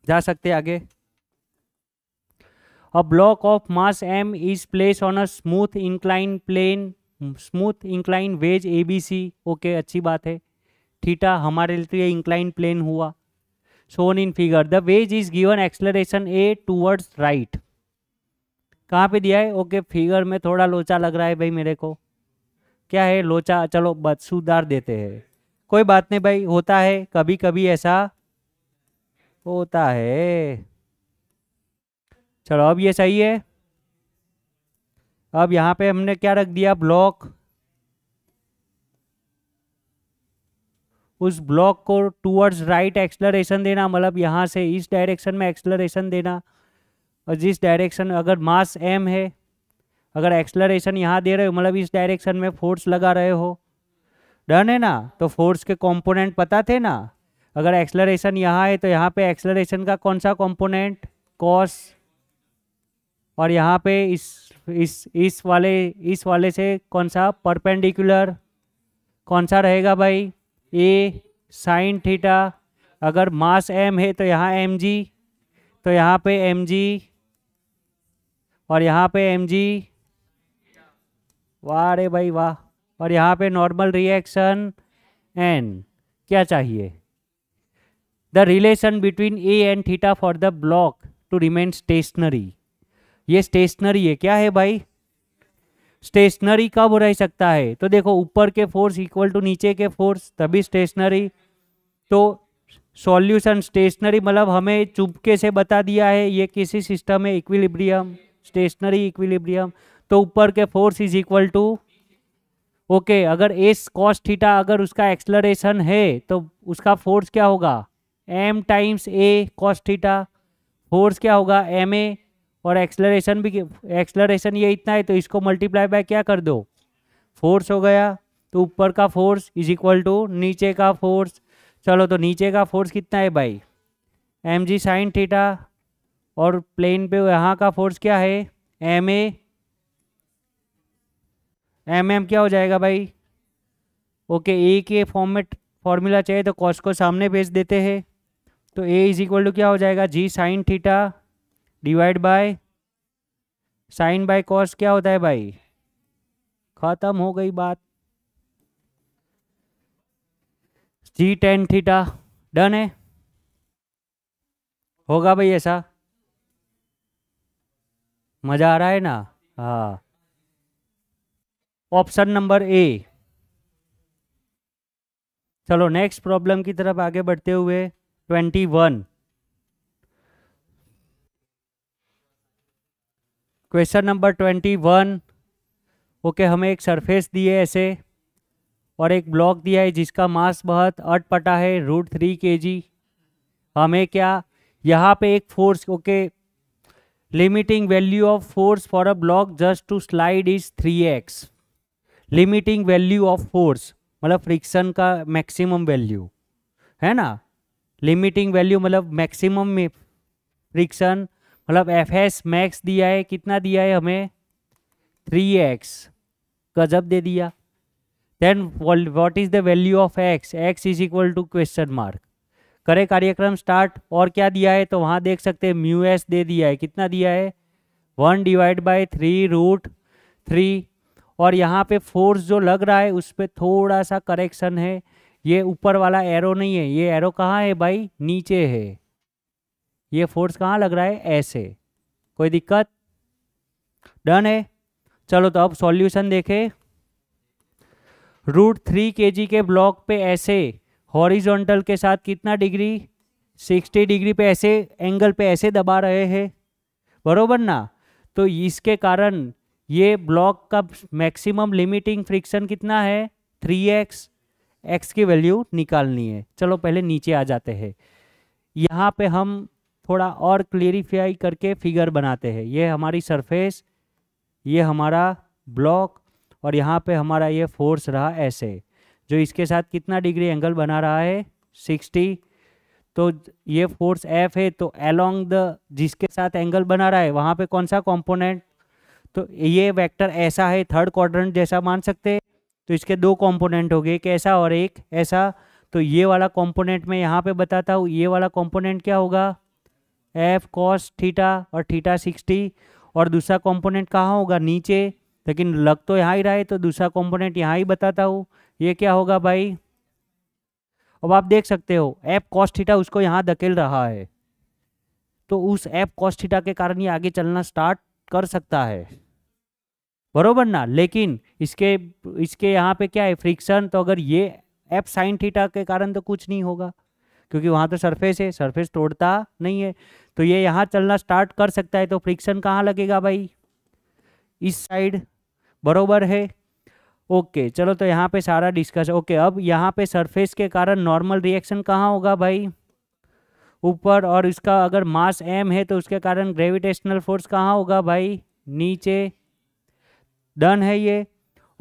Speaker 1: जा सकते आगे a block of mass m is placed on a smooth inclined plane smooth incline wedge A B C okay अच्छी बात है थीटा हमारे लिए इंक्लाइन तो प्लेन हुआ shown in figure the wedge is given acceleration A towards right कहाँ पे दिया है ओके okay, फिगर में थोड़ा लोचा लग रहा है भाई मेरे को क्या है लोचा चलो बस सुधार देते हैं कोई बात नहीं भाई होता है कभी कभी ऐसा होता है चलो अब ये सही है अब यहाँ पे हमने क्या रख दिया ब्लॉक उस ब्लॉक को टूवर्ड्स राइट एक्सलरेशन देना मतलब यहाँ से इस डायरेक्शन में एक्सलरेशन देना और जिस डायरेक्शन अगर मास एम है अगर एक्सलरेशन यहाँ दे रहे हो मतलब इस डायरेक्शन में फोर्स लगा रहे हो डन है ना तो फोर्स के कंपोनेंट पता थे ना अगर एक्सलरेशन यहाँ है तो यहाँ पे एक्सलरेशन का कौन सा कॉम्पोनेंट कॉस और यहाँ पे इस इस इस वाले इस वाले से कौन सा परपेंडिकुलर कौन सा रहेगा भाई ए साइन थीटा अगर मास एम है तो यहाँ एम जी तो यहाँ पे एम जी और यहाँ पे एम जी वाह अरे भाई वाह और यहाँ पे नॉर्मल रिएक्शन एन क्या चाहिए the relation between A and theta for the block to remain stationary ये स्टेशनरी है क्या है भाई स्टेशनरी कब रह सकता है तो देखो ऊपर के फोर्स इक्वल टू नीचे के फोर्स तभी स्टेशनरी तो सॉल्यूशन स्टेशनरी मतलब हमें चुपके से बता दिया है ये किसी सिस्टम है इक्विलिब्रियम स्टेशनरी इक्विलिब्रियम तो ऊपर के force is equal to okay अगर एस कॉस थीटा अगर उसका एक्सलरेशन है तो उसका फोर्स क्या होगा M times A cos theta force क्या होगा एम ए और एक्सलरेशन भी एक्सलरेशन ये इतना है तो इसको मल्टीप्लाई बाय क्या कर दो फोर्स हो गया तो ऊपर का फोर्स इज इक्वल टू नीचे का फोर्स चलो तो नीचे का फोर्स कितना है भाई एम जी साइन थीटा और प्लेन पे यहाँ का फोर्स क्या है एम ए एम एम क्या हो जाएगा भाई ओके ए के फॉर्म में फॉर्मूला चाहिए तो कॉस को सामने भेज देते हैं तो ए इज इक्वल टू क्या हो जाएगा G sine theta divide by sine by cos क्या होता है भाई खत्म हो गई बात जी टेन थीटा डन है होगा भाई ऐसा मजा आ रहा है ना हाँ ऑप्शन नंबर ए चलो नेक्स्ट प्रॉब्लम की तरफ आगे बढ़ते हुए twenty one question number twenty one okay हमें एक सरफेस दी है ऐसे और एक ब्लॉक दिया है जिसका मास बहुत अटपटा है रूट थ्री के जी हमें क्या यहाँ पे एक force okay limiting value of force for a block just to slide is three X limiting value of force मतलब फ्रिक्शन का मैक्सिमम वैल्यू है ना लिमिटिंग वैल्यू मतलब मैक्सिमम में फ्रिक्शन मतलब एफ एस मैक्स दिया है कितना दिया है हमें थ्री एक्स गजब दे दिया then what is the value of X X is equal to question mark करे कार्यक्रम स्टार्ट और क्या दिया है तो वहाँ देख सकते हैं म्यू एस दे दिया है कितना दिया है one divide by three root three और यहाँ पे फोर्स जो लग रहा है उस पर थोड़ा सा करेक्शन है ये ऊपर वाला एरो नहीं है ये एरो कहाँ है भाई नीचे है ये फोर्स कहाँ लग रहा है ऐसे कोई दिक्कत डन है चलो तो अब सॉल्यूशन देखें रूट थ्री के के ब्लॉक पे ऐसे हॉरिजॉन्टल के साथ कितना डिग्री सिक्सटी डिग्री पे ऐसे एंगल पे ऐसे दबा रहे हैं बरोबर ना तो इसके कारण ये ब्लॉक का मैक्सिमम लिमिटिंग फ्रिक्शन कितना है थ्री एक्स एक्स की वैल्यू निकालनी है चलो पहले नीचे आ जाते हैं यहाँ पे हम थोड़ा और क्लेरिफाई करके फिगर बनाते हैं ये हमारी सरफेस ये हमारा ब्लॉक और यहाँ पे हमारा ये फोर्स रहा ऐसे जो इसके साथ कितना डिग्री एंगल बना रहा है सिक्सटी तो ये फोर्स एफ है तो अलोंग द जिसके साथ एंगल बना रहा है वहाँ पे कौन सा कंपोनेंट तो ये वेक्टर ऐसा है थर्ड क्वाड्रेंट जैसा मान सकते हैं तो इसके दो कंपोनेंट हो गए एक ऐसा और एक ऐसा तो ये वाला कंपोनेंट मैं यहाँ पे बताता हूँ ये वाला कंपोनेंट क्या होगा एफ कॉस थीटा और थीटा सिक्सटी और दूसरा कंपोनेंट कहाँ होगा नीचे लेकिन लग तो यहाँ ही रहा है तो दूसरा कंपोनेंट यहाँ ही बताता हूँ ये क्या होगा भाई अब आप देख सकते हो एफ कॉस थीटा उसको यहाँ धकेल रहा है तो उस एफ कॉस थीटा के कारण ये आगे चलना स्टार्ट कर सकता है बरोबर ना लेकिन इसके इसके यहाँ पे क्या है फ्रिक्शन तो अगर ये एफ साइन थीटा के कारण तो कुछ नहीं होगा क्योंकि वहाँ तो सरफेस है सरफेस तोड़ता नहीं है तो ये यहाँ चलना स्टार्ट कर सकता है तो फ्रिक्शन कहाँ लगेगा भाई इस साइड बरोबर है ओके चलो तो यहाँ पे सारा डिस्कस ओके अब यहाँ पे सरफेस के कारण नॉर्मल रिएक्शन कहाँ होगा भाई ऊपर और इसका अगर मास एम है तो उसके कारण ग्रेविटेशनल फोर्स कहाँ होगा भाई नीचे डन है ये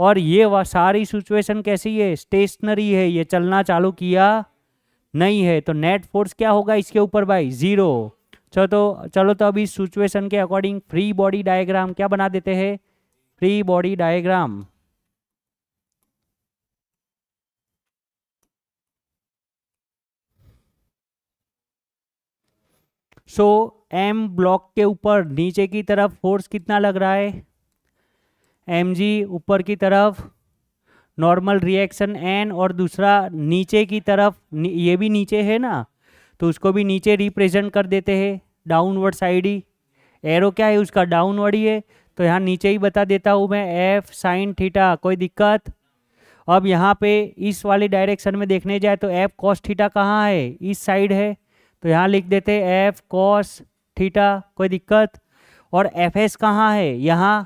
Speaker 1: और ये सारी सिचुएशन कैसी है स्टेशनरी है ये चलना चालू किया नहीं है तो नेट फोर्स क्या होगा इसके ऊपर भाई जीरो चलो तो चलो तो अभी सिचुएशन के अकॉर्डिंग फ्री बॉडी डायग्राम क्या बना देते हैं free body diagram so M block के ऊपर नीचे की तरफ फोर्स कितना लग रहा है एम जी ऊपर की तरफ नॉर्मल रिएक्शन एन और दूसरा नीचे की तरफ ये भी नीचे है ना तो उसको भी नीचे रिप्रेजेंट कर देते हैं डाउनवर्ड साइड ही एरो क्या है उसका डाउनवर्ड ही है तो यहाँ नीचे ही बता देता हूँ मैं एफ साइन थीटा कोई दिक्कत अब यहाँ पे इस वाले डायरेक्शन में देखने जाए तो एफ कॉस थीटा कहाँ है इस साइड है तो यहाँ लिख देते एफ कॉस थीटा कोई दिक्कत और एफ एस कहाँ है यहाँ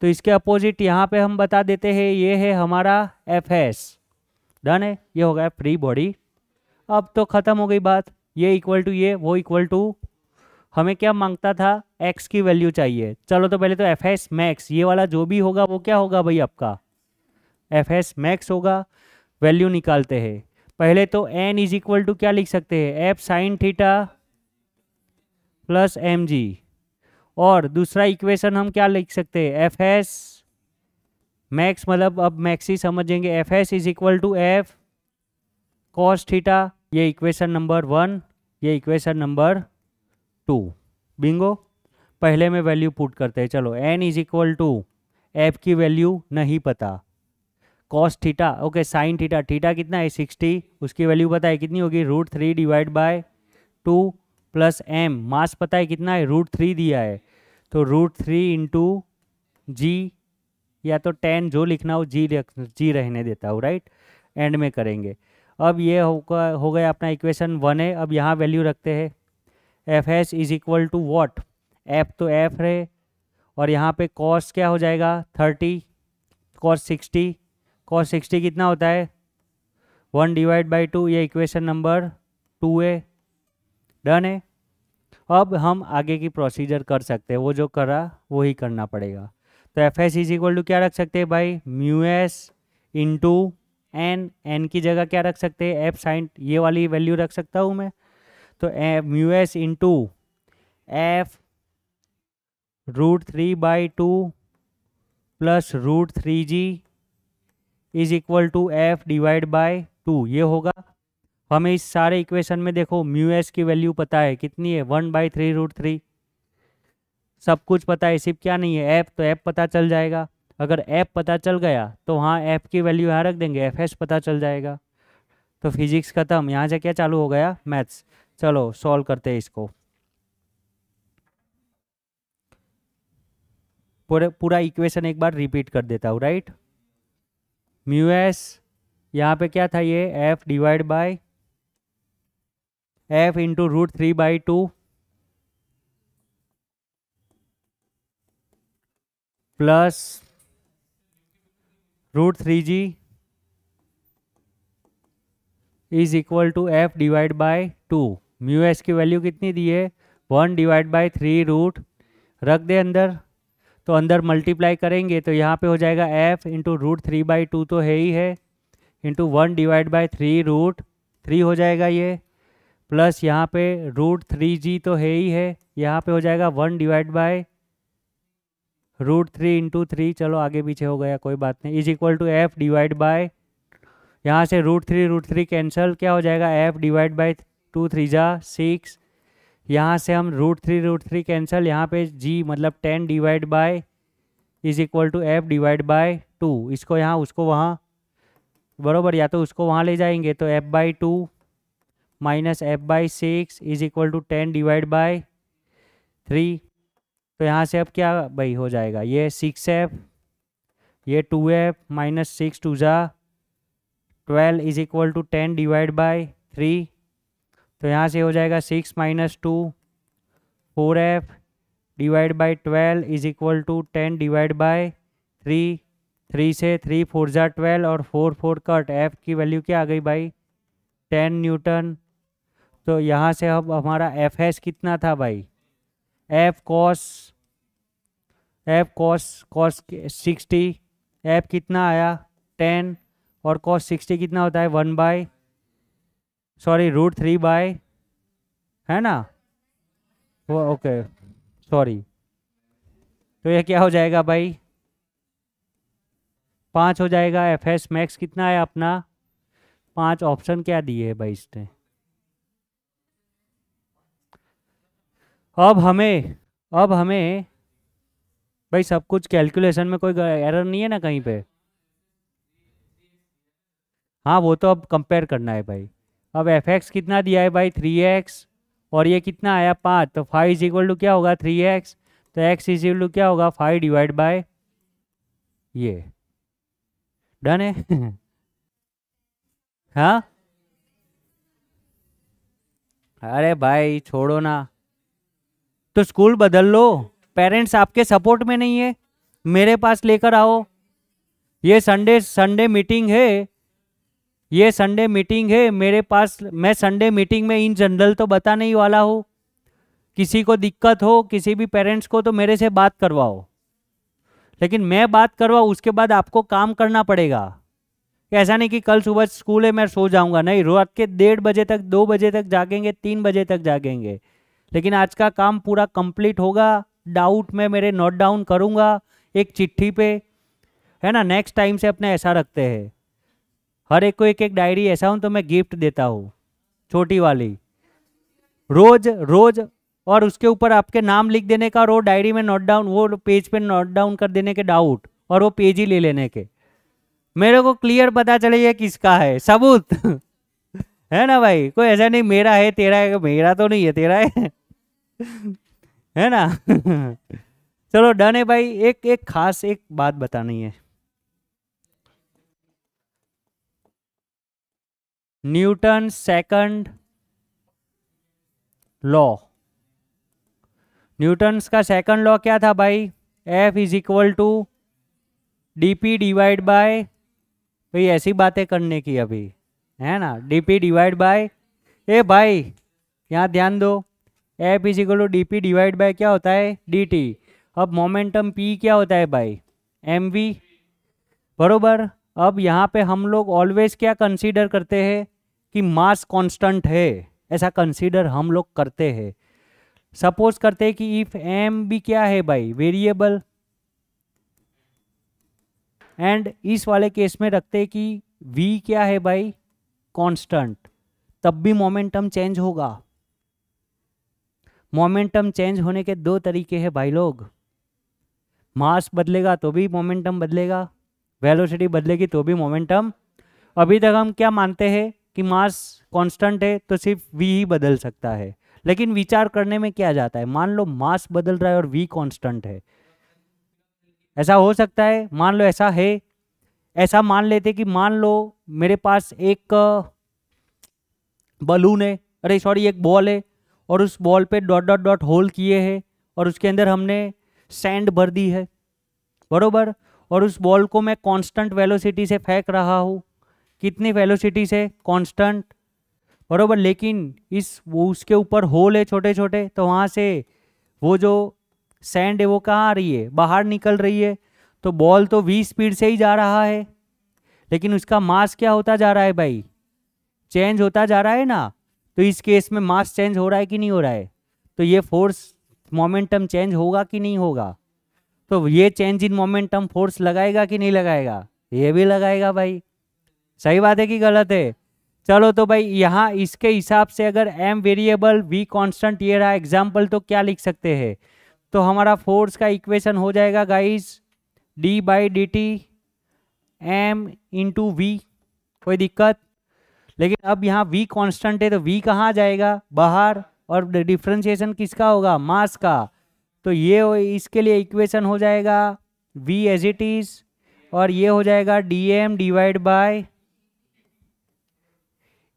Speaker 1: तो इसके अपोजिट यहाँ पे हम बता देते हैं ये है हमारा एफ एस डन है ये हो गया फ्री बॉडी अब तो ख़त्म हो गई बात ये इक्वल टू ये वो इक्वल टू हमें क्या मांगता था एक्स की वैल्यू चाहिए चलो तो पहले तो एफ एस मैक्स ये वाला जो भी होगा वो क्या होगा भाई आपका एफ एस मैक्स होगा वैल्यू निकालते हैं पहले तो एन इज इक्वल टू क्या लिख सकते हैं F sine theta plus M G और दूसरा इक्वेशन हम क्या लिख सकते हैं एफ एस मैक्स मतलब अब मैक्स ही समझेंगे F S is equal to F cos theta ये इक्वेशन नंबर वन ये इक्वेशन नंबर टू बिंगो पहले में वैल्यू पुट करते हैं चलो N is equal to F की वैल्यू नहीं पता cos theta okay sine theta theta कितना है सिक्सटी उसकी वैल्यू पता है कितनी होगी root three divide by two plus M mass पता है कितना है रूट थ्री दिया है तो रूट थ्री इंटू जी या तो टेन जो लिखना हो जी रख जी रहने देता हूँ राइट एंड में करेंगे अब ये होगा हो गया अपना इक्वेशन वन है अब यहाँ वैल्यू रखते हैं F S is equal to what F तो एफ है और यहाँ पे कॉस क्या हो जाएगा thirty cos sixty cos sixty कितना होता है वन डिवाइड बाई टू ये इक्वेशन नंबर टू है डन है अब हम आगे की प्रोसीजर कर सकते हैं वो जो करा वो ही करना पड़ेगा तो F S is equal to क्या रख सकते हैं भाई mu S into N N की जगह क्या रख सकते हैं एफ साइन ये वाली वैल्यू रख सकता हूँ मैं तो mu S into F root three by two plus root three G is equal to F divide by two ये होगा हमें इस सारे इक्वेशन में देखो म्यू एस की वैल्यू पता है कितनी है one by three root three सब कुछ पता है सिर्फ क्या नहीं है एफ तो एफ पता चल जाएगा अगर एफ पता चल गया तो वहाँ एफ की वैल्यू यहाँ रख देंगे एफ एस पता चल जाएगा तो फिजिक्स खत्म यहाँ से क्या चालू हो गया मैथ्स चलो सॉल्व करते हैं इसको पूरे पूरा इक्वेशन एक बार रिपीट कर देता हूँ राइट म्यू एस यहाँ पे क्या था ये F divide by F into root three by two plus root three G is equal to F divide by two mu S की वैल्यू कितनी दी है one divide by three root रख दे अंदर तो अंदर मल्टीप्लाई करेंगे तो यहाँ पे हो जाएगा F into root three by two तो है ही है into one divide by three root three हो जाएगा ये प्लस यहाँ पे रूट थ्री जी तो है ही है यहाँ पे हो जाएगा one divide by root three into three चलो आगे पीछे हो गया कोई बात नहीं is equal to F divide by यहाँ से root three root three cancel क्या हो जाएगा F divide by two three जा सिक्स यहाँ से हम root three root three cancel यहाँ पे जी मतलब ten divide by is equal to F divide by two इसको यहाँ उसको वहाँ बरोबर या तो उसको वहाँ ले जाएंगे तो F by two minus F by six is equal to ten divide by three तो यहाँ से अब क्या भाई हो जाएगा ये सिक्स एफ ये two F minus six two ज़ा twelve is equal to ten divide by three तो यहाँ से हो जाएगा six minus two four F divide by twelve is equal to ten divide by three three से थ्री फोर ज़ा ट्वेल्व और फोर फोर कट एफ की वैल्यू क्या आ गई भाई टेन न्यूटन तो यहाँ से अब हमारा एफ एस कितना था भाई F cos F cos cos sixty F कितना आया टेन और कॉस सिक्सटी कितना होता है one by sorry root three by है ना वो ओके सॉरी तो यह क्या हो जाएगा भाई पाँच हो जाएगा एफ एस मैक्स कितना है अपना पांच ऑप्शन क्या दिए है भाई इसने अब हमें अब हमें भाई सब कुछ कैलकुलेशन में कोई एरर नहीं है ना कहीं पे हाँ वो तो अब कंपेयर करना है भाई अब एफ एक्स कितना दिया है भाई थ्री एक्स और ये कितना आया पाँच तो फाइव इज इक्वल टू क्या होगा थ्री एक्स तो एक्स इज इक्वल टू क्या होगा फाइव डिवाइड बाय ये डन है हाँ अरे भाई छोड़ो ना तो स्कूल बदल लो पेरेंट्स आपके सपोर्ट में नहीं है मेरे पास लेकर आओ ये संडे संडे मीटिंग है ये संडे मीटिंग है मेरे पास मैं संडे मीटिंग में इन जनरल तो बताने ही वाला हूँ किसी को दिक्कत हो किसी भी पेरेंट्स को तो मेरे से बात करवाओ लेकिन मैं बात करवाऊँ उसके बाद आपको काम करना पड़ेगा ऐसा नहीं कि कल सुबह स्कूल है मैं सो जाऊंगा नहीं रात के डेढ़ बजे तक दो बजे तक जागेंगे तीन बजे तक जागेंगे लेकिन आज का काम पूरा कंप्लीट होगा डाउट में मेरे नोट डाउन करूँगा एक चिट्ठी पे है ना नेक्स्ट टाइम से अपने ऐसा रखते हैं हर एक को एक एक डायरी ऐसा हो तो मैं गिफ्ट देता हूँ छोटी वाली रोज रोज और उसके ऊपर आपके नाम लिख देने का और वो डायरी में नोट डाउन वो पेज पे नोट डाउन कर देने के डाउट और वो पेज ही ले लेने के मेरे को क्लियर पता चले ये किसका है सबूत है ना भाई कोई ऐसा नहीं मेरा है तेरा है मेरा तो नहीं है तेरा है है ना चलो डन है भाई एक एक खास एक बात बतानी है न्यूटन सेकंड लॉ न्यूटन्स का सेकंड लॉ क्या था भाई F is equal to D P divide by भाई ऐसी बातें करने की अभी है ना D P divide by A भाई यहाँ ध्यान दो F is equal to D P divide by क्या होता है डी टी अब मोमेंटम पी क्या होता है भाई एम वी बरोबर अब यहाँ पे हम लोग ऑलवेज क्या कंसीडर करते हैं कि मास कांस्टेंट है ऐसा कंसीडर हम लोग करते हैं सपोज करते हैं कि इफ एम भी क्या है भाई वेरिएबल एंड इस वाले केस में रखते कि वी क्या है भाई कांस्टेंट तब भी मोमेंटम चेंज होगा मोमेंटम चेंज होने के दो तरीके हैं भाई लोग मास बदलेगा तो भी मोमेंटम बदलेगा वेलोसिटी बदलेगी तो भी मोमेंटम अभी तक हम क्या मानते हैं कि मास कांस्टेंट है तो सिर्फ वी ही बदल सकता है लेकिन विचार करने में क्या जाता है मान लो मास बदल रहा है और वी कांस्टेंट है ऐसा हो सकता है मान लो ऐसा है ऐसा मान लेते कि मान लो मेरे पास एक बलून है अरे सॉरी एक बॉल है और उस बॉल पे डॉट डॉट डॉट होल किए हैं और उसके अंदर हमने सैंड भर दी है बरोबर और उस बॉल को मैं कांस्टेंट वेलोसिटी से फेंक रहा हूँ कितनी वेलोसिटी से कांस्टेंट बरोबर लेकिन इस वो उसके ऊपर होल है छोटे छोटे तो वहाँ से वो जो सैंड है वो कहाँ आ रही है बाहर निकल रही है तो बॉल तो वी स्पीड से ही जा रहा है लेकिन उसका मास क्या होता जा रहा है भाई चेंज होता जा रहा है ना तो इस केस में मास चेंज हो रहा है कि नहीं हो रहा है तो ये फोर्स मोमेंटम चेंज होगा कि नहीं होगा तो ये चेंज इन मोमेंटम फोर्स लगाएगा कि नहीं लगाएगा ये भी लगाएगा भाई सही बात है कि गलत है चलो तो भाई यहाँ इसके हिसाब से अगर एम वेरिएबल वी कॉन्स्टेंट ये रहा एग्जाम्पल तो क्या लिख सकते हैं तो हमारा फोर्स का इक्वेशन हो जाएगा guys D by D T M into V कोई दिक्कत लेकिन अब यहाँ वी कांस्टेंट है तो वी कहाँ जाएगा बाहर और डिफ्रेंशिएशन किसका होगा मास का तो ये इसके लिए इक्वेशन हो जाएगा वी एज इट इज और ये हो जाएगा डी एम डिवाइड बाय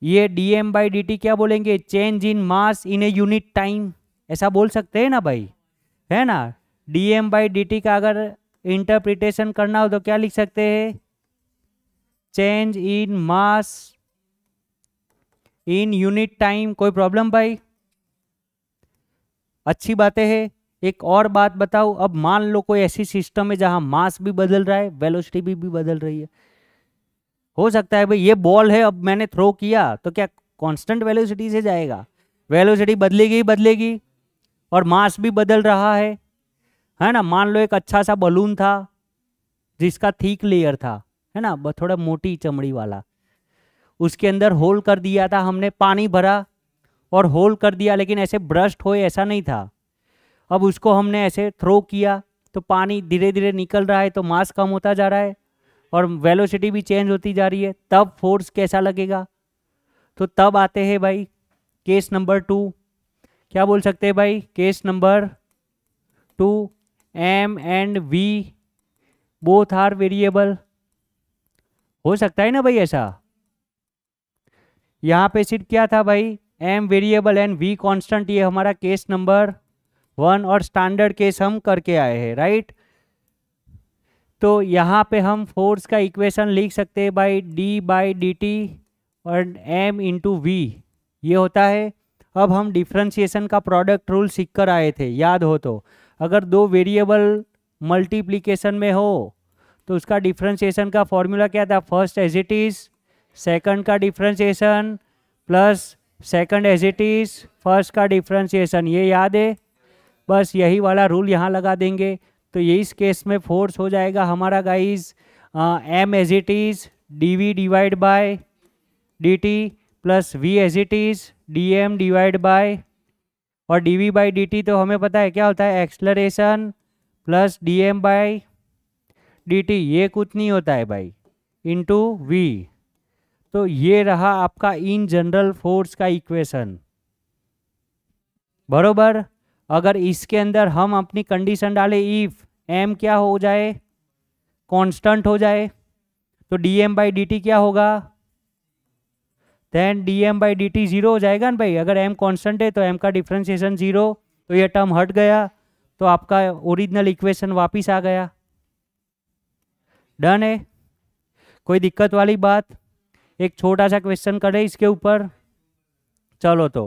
Speaker 1: ये D M by D T क्या बोलेंगे change in mass in a unit time ऐसा बोल सकते हैं ना भाई है ना D M by D T का अगर इंटरप्रिटेशन करना हो तो क्या लिख सकते हैं change in mass in unit time कोई प्रॉब्लम भाई अच्छी बातें है एक और बात बताओ अब मान लो कोई ऐसी सिस्टम है जहां मास भी बदल रहा है वेलोसिटी भी, भी बदल रही है हो सकता है भाई ये बॉल है अब मैंने थ्रो किया तो क्या कांस्टेंट वेलोसिटी से जाएगा वेलोसिटी बदलेगी ही बदलेगी और मास भी बदल रहा है है ना मान लो एक अच्छा सा बलून था जिसका थीक लेयर था है ना थोड़ा मोटी चमड़ी वाला उसके अंदर होल कर दिया था हमने पानी भरा और होल कर दिया लेकिन ऐसे ब्रस्ट होए ऐसा नहीं था अब उसको हमने ऐसे थ्रो किया तो पानी धीरे धीरे निकल रहा है तो मास कम होता जा रहा है और वेलोसिटी भी चेंज होती जा रही है तब फोर्स कैसा लगेगा तो तब आते हैं भाई केस नंबर टू क्या बोल सकते हैं भाई case number two M and V both are variable हो सकता है ना भाई ऐसा यहाँ पे सिर्फ क्या था भाई M variable and V constant ये हमारा केस नंबर वन और स्टैंडर्ड केस हम करके आए हैं राइट तो यहाँ पे हम फोर्स का इक्वेशन लिख सकते हैं by D by D T और एम इंटू वी ये होता है अब हम डिफ्रेंशिएशन का प्रोडक्ट रूल सीख कर आए थे याद हो तो अगर दो वेरिएबल मल्टीप्लीकेशन में हो तो उसका डिफ्रेंशिएशन का फॉर्मूला क्या था first as it is second का differentiation plus second as it is first का डिफ्रेंशिएशन ये याद है बस यही वाला रूल यहाँ लगा देंगे तो ये इस केस में फोर्स हो जाएगा हमारा guys M as it is D V divide by D T plus V as it is D M divide by और D V by D T तो हमें पता है क्या होता है acceleration plus D M by D T ये कुछ नहीं होता है भाई इंटू वी तो ये रहा आपका इन जनरल फोर्स का इक्वेशन बरोबर अगर इसके अंदर हम अपनी कंडीशन डालें इफ एम क्या हो जाए कांस्टेंट हो जाए तो D M by D T क्या होगा then D M by D T zero हो जाएगा ना भाई अगर एम कांस्टेंट है तो एम का डिफ्रेंसिएशन जीरो तो ये टर्म हट गया तो आपका ओरिजिनल इक्वेशन वापस आ गया डन है कोई दिक्कत वाली बात एक छोटा सा क्वेश्चन करे इसके ऊपर चलो तो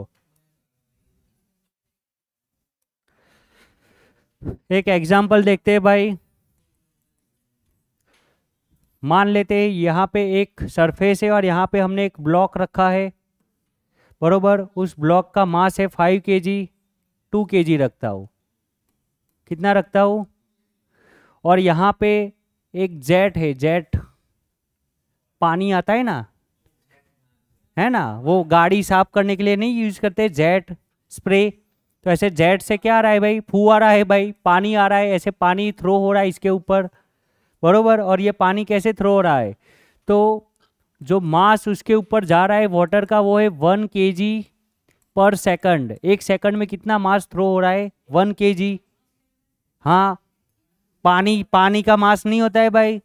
Speaker 1: एक एग्जाम्पल देखते हैं भाई मान लेते हैं यहाँ पे एक सरफेस है और यहाँ पे हमने एक ब्लॉक रखा है बरोबर उस ब्लॉक का मास है फाइव के जी टू के जी रखता हूँ कितना रखता हूँ और यहाँ पे एक जेट है जेट पानी आता है ना है ना वो गाड़ी साफ करने के लिए नहीं यूज करते जेट स्प्रे तो ऐसे जेट से क्या आ रहा है भाई फू आ रहा है भाई पानी आ रहा है ऐसे पानी थ्रो हो रहा है इसके ऊपर बरोबर और ये पानी कैसे थ्रो हो रहा है तो जो मास उसके ऊपर जा रहा है वाटर का वो है वन के जी पर सेकंड एक सेकंड में कितना मास थ्रो हो रहा है वन के जी हाँ पानी पानी का मास नहीं होता है भाई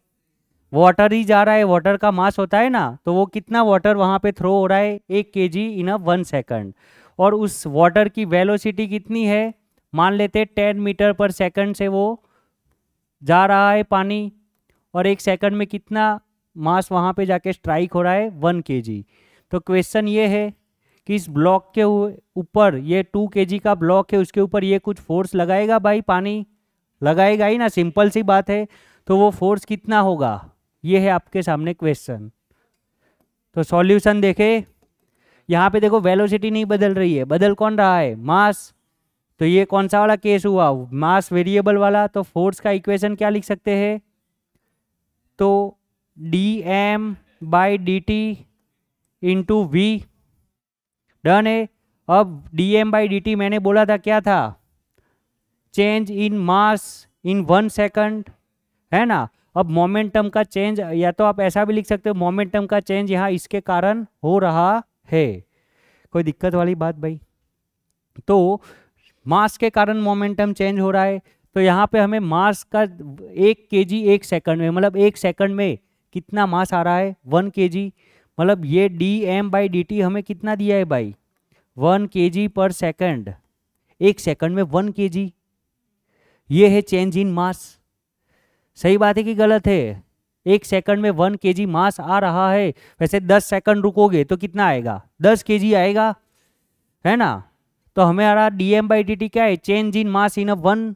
Speaker 1: वाटर ही जा रहा है वाटर का मास होता है ना तो वो कितना वाटर वहाँ पे थ्रो हो रहा है एक के जी इन अ वन सेकंड और उस वाटर की वेलोसिटी कितनी है मान लेते टेन मीटर पर सेकंड से वो जा रहा है पानी और एक सेकंड में कितना मास वहाँ पे जाके स्ट्राइक हो रहा है वन के जी तो क्वेश्चन ये है कि इस ब्लॉक के ऊपर ये टू के जी का ब्लॉक है उसके ऊपर ये कुछ फोर्स लगाएगा भाई पानी लगाएगा ही ना सिंपल सी बात है तो वो फोर्स कितना होगा ये है आपके सामने क्वेश्चन तो सॉल्यूशन देखे यहाँ पे देखो वेलोसिटी नहीं बदल रही है बदल कौन रहा है मास तो ये कौन सा वाला केस हुआ मास वेरिएबल वाला तो फोर्स का इक्वेशन क्या लिख सकते हैं तो D M by D T into V done है अब D M by D T मैंने बोला था क्या था change in mass in one second है ना अब मोमेंटम का चेंज या तो आप ऐसा भी लिख सकते हो मोमेंटम का चेंज यहाँ इसके कारण हो रहा है कोई दिक्कत वाली बात भाई तो मास के कारण मोमेंटम चेंज हो रहा है तो यहाँ पे हमें मास का एक के जी एक सेकंड में मतलब एक सेकंड में कितना मास आ रहा है वन के जी मतलब ये D M by D T हमें कितना दिया है भाई वन के जी पर सेकंड एक सेकंड में वन के जी ये है चेंज इन मास सही बात है कि गलत है एक सेकंड में वन के मास आ रहा है वैसे दस सेकंड रुकोगे तो कितना आएगा दस के आएगा है ना तो आ रहा डीएम बाई डी टी क्या है change in mass in a one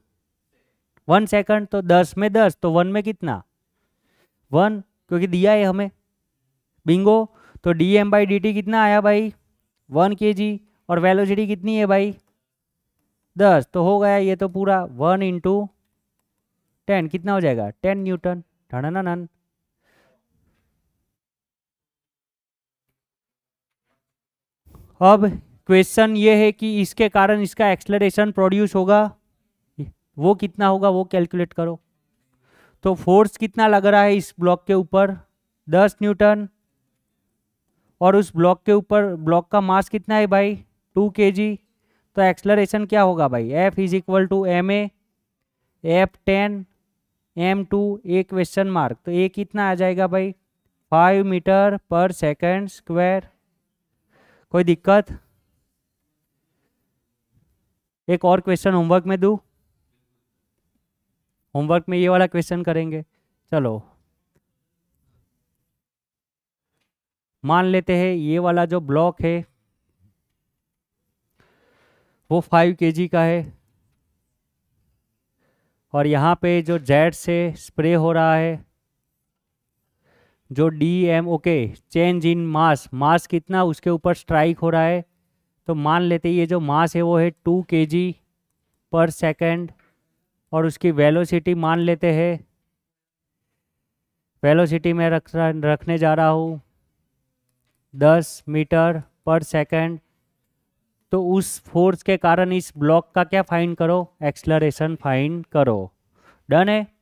Speaker 1: one second तो दस में दस तो वन में कितना वन क्योंकि दिया है हमें बिंगो तो D M by D T कितना आया भाई वन के जी और वेलोसिटी कितनी है भाई दस तो हो गया ये तो पूरा वन इंटू टेन कितना हो जाएगा टेन न्यूटन नन अब क्वेश्चन ये है कि इसके कारण इसका एक्सलरेशन प्रोड्यूस होगा वो कितना होगा वो कैलकुलेट करो तो फोर्स कितना लग रहा है इस ब्लॉक के ऊपर दस न्यूटन और उस ब्लॉक के ऊपर ब्लॉक का मास कितना है भाई टू के जी तो एक्सलरेशन क्या होगा भाई F is equal to M F ten M two A question mark तो ए कितना आ जाएगा भाई five metre per second square कोई दिक्कत एक और क्वेश्चन होमवर्क में दू होमवर्क में ये वाला क्वेश्चन करेंगे चलो मान लेते हैं ये वाला जो ब्लॉक है वो फाइव के का है और यहाँ पे जो जेड से स्प्रे हो रहा है जो D M okay change in mass mass कितना उसके ऊपर स्ट्राइक हो रहा है तो मान लेते ये जो मास है वो है टू के जी पर सेकेंड और उसकी वेलोसिटी मान लेते हैं वेलोसिटी में रख रखने जा रहा हूँ दस मीटर पर सेकेंड तो उस फोर्स के कारण इस ब्लॉक का क्या फाइंड करो एक्सलरेशन फाइंड करो डन है